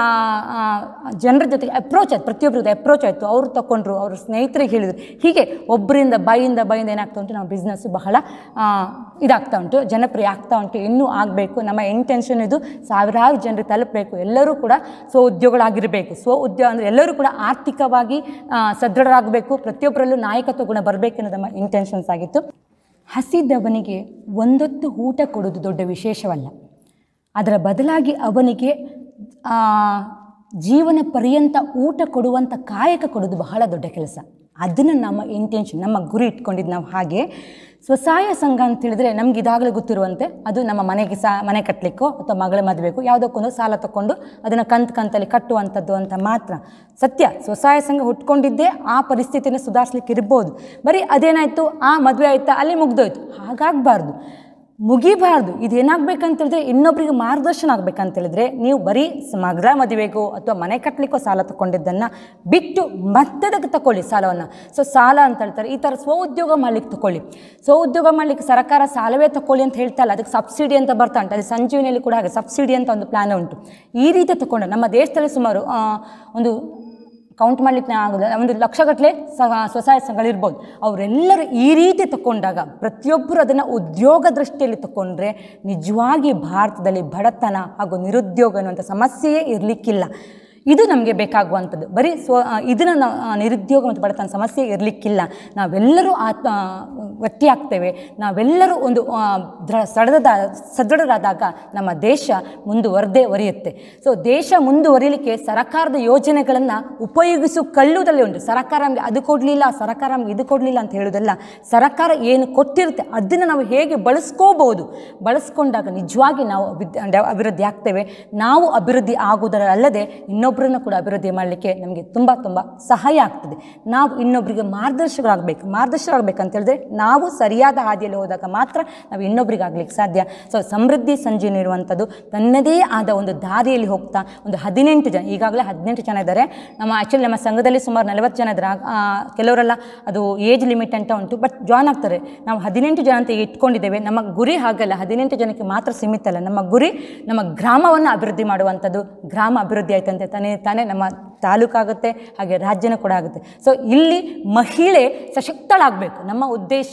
ಜನರ ಜೊತೆಗೆ ಅಪ್ರೋಚ್ ಆಯಿತು ಪ್ರತಿಯೊಬ್ಬರಿಗೆ ಅಪ್ರೋಚ್ ಆಯಿತು ಅವರು ತಗೊಂಡ್ರು ಅವ್ರ ಸ್ನೇಹಿತರಿಗೆ ಹೇಳಿದರು ಹೀಗೆ ಒಬ್ಬರಿಂದ ಬೈಯಿಂದ ಬೈಯಿಂದ ಏನಾಗ್ತಾ ಉಂಟು ನಾವು ಬಿಸ್ನೆಸ್ ಬಹಳ ಇದಾಗ್ತಾ ಉಂಟು ಜನಪ್ರಿಯ ಆಗ್ತಾ ಉಂಟು ಇನ್ನೂ ಆಗಬೇಕು ನಮ್ಮ ನಮ್ಮ ಇಂಟೆನ್ಷನ್ ಇದು ಸಾವಿರಾರು ಜನರು ತಲುಪಬೇಕು ಎಲ್ಲರೂ ಕೂಡ ಸ್ವ ಉದ್ಯೋಗಗಳಾಗಿರಬೇಕು ಸ್ವ ಉದ್ಯೋಗ ಅಂದರೆ ಎಲ್ಲರೂ ಕೂಡ ಆರ್ಥಿಕವಾಗಿ ಸದೃಢರಾಗಬೇಕು ಪ್ರತಿಯೊಬ್ಬರಲ್ಲೂ ನಾಯಕತ್ವ ಗುಣ ಬರಬೇಕು ಅನ್ನೋದು ನಮ್ಮ ಇಂಟೆನ್ಷನ್ಸ್ ಆಗಿತ್ತು ಹಸಿದವನಿಗೆ ಒಂದೊತ್ತು ಊಟ ಕೊಡೋದು ದೊಡ್ಡ ವಿಶೇಷವಲ್ಲ ಅದರ ಬದಲಾಗಿ ಅವನಿಗೆ ಜೀವನ ಪರ್ಯಂತ ಊಟ ಕೊಡುವಂಥ ಕಾಯಕ ಕೊಡೋದು ಬಹಳ ದೊಡ್ಡ ಕೆಲಸ ಅದನ್ನು ನಮ್ಮ ಇಂಟೆನ್ಷನ್ ನಮ್ಮ ಗುರಿ ಇಟ್ಕೊಂಡಿದ್ದು ನಾವು ಹಾಗೆ ಸ್ವಸಹಾಯ ಸಂಘ ಅಂತ ಹೇಳಿದ್ರೆ ನಮ್ಗೆ ಇದಾಗಲೇ ಗೊತ್ತಿರುವಂತೆ ಅದು ನಮ್ಮ ಮನೆಗೆ ಸಹ ಮನೆ ಕಟ್ಟಲಿಕ್ಕೋ ಅಥವಾ ಮಗಳ ಮದುವೆಗೋ ಯಾವುದಕ್ಕೊಂದು ಸಾಲ ತಗೊಂಡು ಅದನ್ನು ಕಂತು ಕಂತಲ್ಲಿ ಕಟ್ಟುವಂಥದ್ದು ಅಂತ ಮಾತ್ರ ಸತ್ಯ ಸ್ವಸಹಾಯ ಸಂಘ ಹುಟ್ಕೊಂಡಿದ್ದೇ ಆ ಪರಿಸ್ಥಿತಿನ ಸುಧಾರಿಸ್ಲಿಕ್ಕೆ ಇರ್ಬೋದು ಬರೀ ಅದೇನಾಯಿತು ಆ ಮದುವೆ ಆಯಿತಾ ಅಲ್ಲಿ ಮುಗ್ದೋಯ್ತು ಹಾಗಾಗಬಾರ್ದು ಮುಗಿಬಾರ್ದು ಇದೇನಾಗಬೇಕಂತೇಳಿದ್ರೆ ಇನ್ನೊಬ್ಬರಿಗೆ ಮಾರ್ಗದರ್ಶನ ಆಗಬೇಕಂತೇಳಿದ್ರೆ ನೀವು ಬರೀ ಮಗಳ ಮದುವೆಗೋ ಅಥವಾ ಮನೆ ಕಟ್ಟಲಿಕ್ಕೋ ಸಾಲ ತಗೊಂಡಿದ್ದನ್ನು ಬಿಟ್ಟು ಮತ್ತದಕ್ಕೆ ತಗೊಳ್ಳಿ ಸಾಲವನ್ನು ಸೊ ಸಾಲ ಅಂತ ಹೇಳ್ತಾರೆ ಈ ಥರ ಸ್ವಉದ್ಯೋಗ ಮಾಡಲಿಕ್ಕೆ ತಗೊಳ್ಳಿ ಸ್ವಉದ್ಯೋಗ ಮಾಡಲಿಕ್ಕೆ ಸರ್ಕಾರ ಸಾಲವೇ ತಗೊಳ್ಳಿ ಅಂತ ಹೇಳ್ತಾ ಇಲ್ಲ ಅದಕ್ಕೆ ಸಬ್ಸಿಡಿ ಅಂತ ಬರ್ತಾ ಉಂಟು ಅದು ಸಂಜೀವಿನಲ್ಲಿ ಕೂಡ ಹಾಗೆ ಸಬ್ಸಿಡಿ ಅಂತ ಒಂದು ಪ್ಲ್ಯಾನ್ ಉಂಟು ಈ ರೀತಿ ತಗೊಂಡು ನಮ್ಮ ದೇಶದಲ್ಲಿ ಸುಮಾರು ಒಂದು ಕೌಂಟ್ ಮಾಡಲಿಕ್ಕೆ ಆಗೋದು ಒಂದು ಲಕ್ಷಗಟ್ಟಲೆ ಸಂಘಗಳಿರ್ಬೋದು ಅವರೆಲ್ಲರೂ ಈ ರೀತಿ ತಗೊಂಡಾಗ ಪ್ರತಿಯೊಬ್ಬರು ಅದನ್ನು ಉದ್ಯೋಗ ದೃಷ್ಟಿಯಲ್ಲಿ ತಗೊಂಡ್ರೆ ನಿಜವಾಗಿ ಭಾರತದಲ್ಲಿ ಬಡತನ ಹಾಗೂ ನಿರುದ್ಯೋಗ ಅನ್ನುವಂಥ ಸಮಸ್ಯೆಯೇ ಇರಲಿಕ್ಕಿಲ್ಲ ಇದು ನಮಗೆ ಬೇಕಾಗುವಂಥದ್ದು ಬರೀ ಸ್ವ ಇದನ್ನು ನಾವು ನಿರುದ್ಯೋಗ ಮತ್ತು ಬಡತನ ಸಮಸ್ಯೆ ಇರಲಿಕ್ಕಿಲ್ಲ ನಾವೆಲ್ಲರೂ ಆತ್ಮ ಗಟ್ಟಿಯಾಗ್ತೇವೆ ನಾವೆಲ್ಲರೂ ಒಂದು ದೃಢ ಸಡದ ಸದೃಢರಾದಾಗ ನಮ್ಮ ದೇಶ ಮುಂದುವರೆದೇ ಒರಿಯುತ್ತೆ ಸೊ ದೇಶ ಮುಂದುವರಿಲಿಕ್ಕೆ ಸರ್ಕಾರದ ಯೋಜನೆಗಳನ್ನು ಉಪಯೋಗಿಸಿಕೊಳ್ಳುವುದರಲ್ಲಿ ಉಂಟು ಸರ್ಕಾರ ನಮಗೆ ಅದು ಕೊಡಲಿಲ್ಲ ಸರ್ಕಾರ ನಮಗೆ ಇದು ಕೊಡಲಿಲ್ಲ ಅಂತ ಹೇಳೋದಲ್ಲ ಸರ್ಕಾರ ಏನು ಕೊಟ್ಟಿರುತ್ತೆ ಅದನ್ನು ನಾವು ಹೇಗೆ ಬಳಸ್ಕೋಬೋದು ಬಳಸ್ಕೊಂಡಾಗ ನಿಜವಾಗಿ ನಾವು ಅಭಿವೃದ್ಧಿ ಆಗ್ತೇವೆ ನಾವು ಅಭಿವೃದ್ಧಿ ಆಗುವುದರಲ್ಲದೆ ಇನ್ನೊಬ್ಬ ಇನ್ನೊಬ್ಬರನ್ನು ಕೂಡ ಅಭಿವೃದ್ಧಿ ಮಾಡಲಿಕ್ಕೆ ನಮಗೆ ತುಂಬ ತುಂಬ ಸಹಾಯ ಆಗ್ತದೆ ನಾವು ಇನ್ನೊಬ್ಬರಿಗೆ ಮಾರ್ಗದರ್ಶಕರಾಗಬೇಕು ಮಾರ್ಗದರ್ಶಕರಾಗಬೇಕಂತ ಹೇಳಿದ್ರೆ ನಾವು ಸರಿಯಾದ ಹಾದಿಯಲ್ಲಿ ಹೋದಾಗ ಮಾತ್ರ ನಾವು ಆಗಲಿಕ್ಕೆ ಸಾಧ್ಯ ಸೊ ಸಮೃದ್ಧಿ ಸಂಜೀವಿನಿ ಇರುವಂಥದ್ದು ತನ್ನದೇ ಆದ ಒಂದು ದಾರಿಯಲ್ಲಿ ಹೋಗ್ತಾ ಒಂದು ಹದಿನೆಂಟು ಜನ ಈಗಾಗಲೇ ಹದಿನೆಂಟು ಜನ ಇದ್ದಾರೆ ನಮ್ಮ ಆ್ಯಕ್ಚುಲಿ ನಮ್ಮ ಸಂಘದಲ್ಲಿ ಸುಮಾರು ನಲವತ್ತು ಜನ ಇದ್ದಾರೆ ಕೆಲವರೆಲ್ಲ ಅದು ಏಜ್ ಲಿಮಿಟ್ ಅಂತ ಉಂಟು ಬಟ್ ಜಾಯ್ನ್ ಆಗ್ತಾರೆ ನಾವು ಹದಿನೆಂಟು ಜನ ಅಂತ ಇಟ್ಕೊಂಡಿದ್ದೇವೆ ನಮ್ಮ ಗುರಿ ಹಾಗಲ್ಲ ಹದಿನೆಂಟು ಜನಕ್ಕೆ ಮಾತ್ರ ಸೀಮಿತ ಅಲ್ಲ ನಮ್ಮ ಗುರಿ ನಮ್ಮ ಗ್ರಾಮವನ್ನು ಅಭಿವೃದ್ಧಿ ಮಾಡುವಂಥದ್ದು ಗ್ರಾಮ ಅಭಿವೃದ್ಧಿ ಆಯ್ತಂತೆ Tan en la mal. ತಾಲೂಕಾಗುತ್ತೆ ಹಾಗೆ ರಾಜ್ಯನೂ ಕೂಡ ಆಗುತ್ತೆ ಸೊ ಇಲ್ಲಿ ಮಹಿಳೆ ಸಶಕ್ತಳಾಗಬೇಕು ನಮ್ಮ ಉದ್ದೇಶ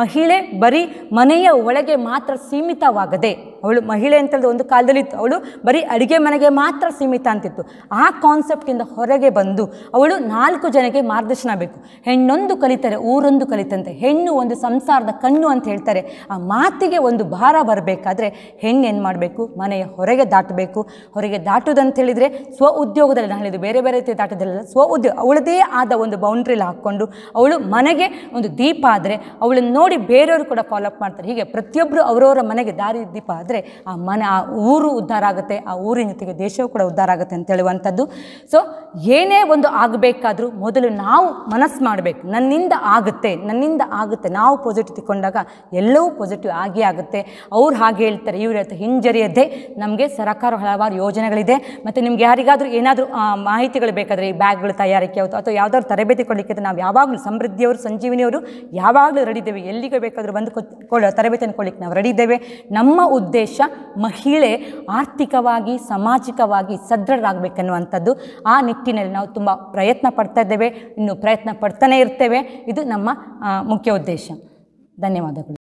ಮಹಿಳೆ ಬರೀ ಮನೆಯ ಒಳಗೆ ಮಾತ್ರ ಸೀಮಿತವಾಗದೆ ಅವಳು ಮಹಿಳೆ ಅಂತೇಳಿದ ಒಂದು ಕಾಲದಲ್ಲಿ ಇತ್ತು ಅವಳು ಬರೀ ಅಡುಗೆ ಮನೆಗೆ ಮಾತ್ರ ಸೀಮಿತ ಅಂತಿತ್ತು ಆ ಕಾನ್ಸೆಪ್ಟಿಂದ ಹೊರಗೆ ಬಂದು ಅವಳು ನಾಲ್ಕು ಜನಕ್ಕೆ ಮಾರ್ಗದರ್ಶನ ಬೇಕು ಹೆಣ್ಣೊಂದು ಕಲಿತಾರೆ ಊರೊಂದು ಕಲಿತಂತೆ ಹೆಣ್ಣು ಒಂದು ಸಂಸಾರದ ಕಣ್ಣು ಅಂತ ಹೇಳ್ತಾರೆ ಆ ಮಾತಿಗೆ ಒಂದು ಭಾರ ಬರಬೇಕಾದ್ರೆ ಹೆಣ್ಣು ಏನು ಮಾಡಬೇಕು ಮನೆಯ ಹೊರಗೆ ದಾಟಬೇಕು ಹೊರಗೆ ದಾಟೋದಂತ ಹೇಳಿದರೆ ಸ್ವ ಉದ್ಯೋಗದಲ್ಲಿ ನಾನು ಹೇಳಿದ್ದು ಬೇರೆ ಬೇರೆ ಬೇರೆ ರೀತಿ ದಾಟೋದಿಲ್ಲ ಅವಳದೇ ಆದ ಒಂದು ಬೌಂಡ್ರಿಲಿ ಹಾಕ್ಕೊಂಡು ಅವಳು ಮನೆಗೆ ಒಂದು ದೀಪ ಆದರೆ ಅವಳನ್ನು ನೋಡಿ ಬೇರೆಯವರು ಕೂಡ ಫಾಲೋಅಪ್ ಮಾಡ್ತಾರೆ ಹೀಗೆ ಪ್ರತಿಯೊಬ್ಬರು ಅವರವರ ಮನೆಗೆ ದಾರಿ ದೀಪ ಆದರೆ ಆ ಮನೆ ಆ ಊರು ಉದ್ಧಾರ ಆಗುತ್ತೆ ಆ ಊರಿನ ಜೊತೆಗೆ ದೇಶವೂ ಕೂಡ ಉದ್ಧಾರ ಆಗುತ್ತೆ ಅಂತ ಹೇಳುವಂಥದ್ದು ಸೊ ಏನೇ ಒಂದು ಆಗಬೇಕಾದ್ರೂ ಮೊದಲು ನಾವು ಮನಸ್ಸು ಮಾಡಬೇಕು ನನ್ನಿಂದ ಆಗುತ್ತೆ ನನ್ನಿಂದ ಆಗುತ್ತೆ ನಾವು ಪಾಸಿಟಿವ್ ತಿಕೊಂಡಾಗ ಎಲ್ಲವೂ ಪಾಸಿಟಿವ್ ಆಗಿ ಆಗುತ್ತೆ ಅವ್ರು ಹಾಗೆ ಹೇಳ್ತಾರೆ ಇವ್ರು ಹೇಳ್ತಾರೆ ಹಿಂಜರಿಯದೇ ನಮಗೆ ಸರ್ಕಾರ ಹಲವಾರು ಯೋಜನೆಗಳಿದೆ ಮತ್ತು ನಿಮ್ಗೆ ಯಾರಿಗಾದರೂ ಏನಾದರೂ ಮಾಹಿತಿ ತರಬೇತಿಗಳು ಬೇಕಾದರೆ ಈ ಬ್ಯಾಗ್ಗಳು ತಯಾರಿಕೆ ಆಯಿತು ಅಥವಾ ಯಾವ್ದಾದ್ರು ತರಬೇತಿ ಕೊಡಲಿಕ್ಕೆ ನಾವು ಯಾವಾಗಲೂ ಸಮೃದ್ಧಿಯವರು ಸಂಜೀವಿನಿಯವರು ಯಾವಾಗಲೂ ರೆಡಿ ಇದ್ದೇವೆ ಎಲ್ಲಿಗೆ ಬೇಕಾದರೂ ಬಂದು ತರಬೇತಿಯನ್ನು ಕೊಡಲಿಕ್ಕೆ ನಾವು ರೆಡಿ ಇದ್ದೇವೆ ನಮ್ಮ ಉದ್ದೇಶ ಮಹಿಳೆ ಆರ್ಥಿಕವಾಗಿ ಸಾಮಾಜಿಕವಾಗಿ ಸದೃಢರಾಗಬೇಕನ್ನುವಂಥದ್ದು ಆ ನಿಟ್ಟಿನಲ್ಲಿ ನಾವು ತುಂಬ ಪ್ರಯತ್ನ ಪಡ್ತಾ ಇದ್ದೇವೆ ಇನ್ನು ಪ್ರಯತ್ನ ಪಡ್ತಾನೆ ಇರ್ತೇವೆ ಇದು ನಮ್ಮ ಮುಖ್ಯ ಉದ್ದೇಶ ಧನ್ಯವಾದಗಳು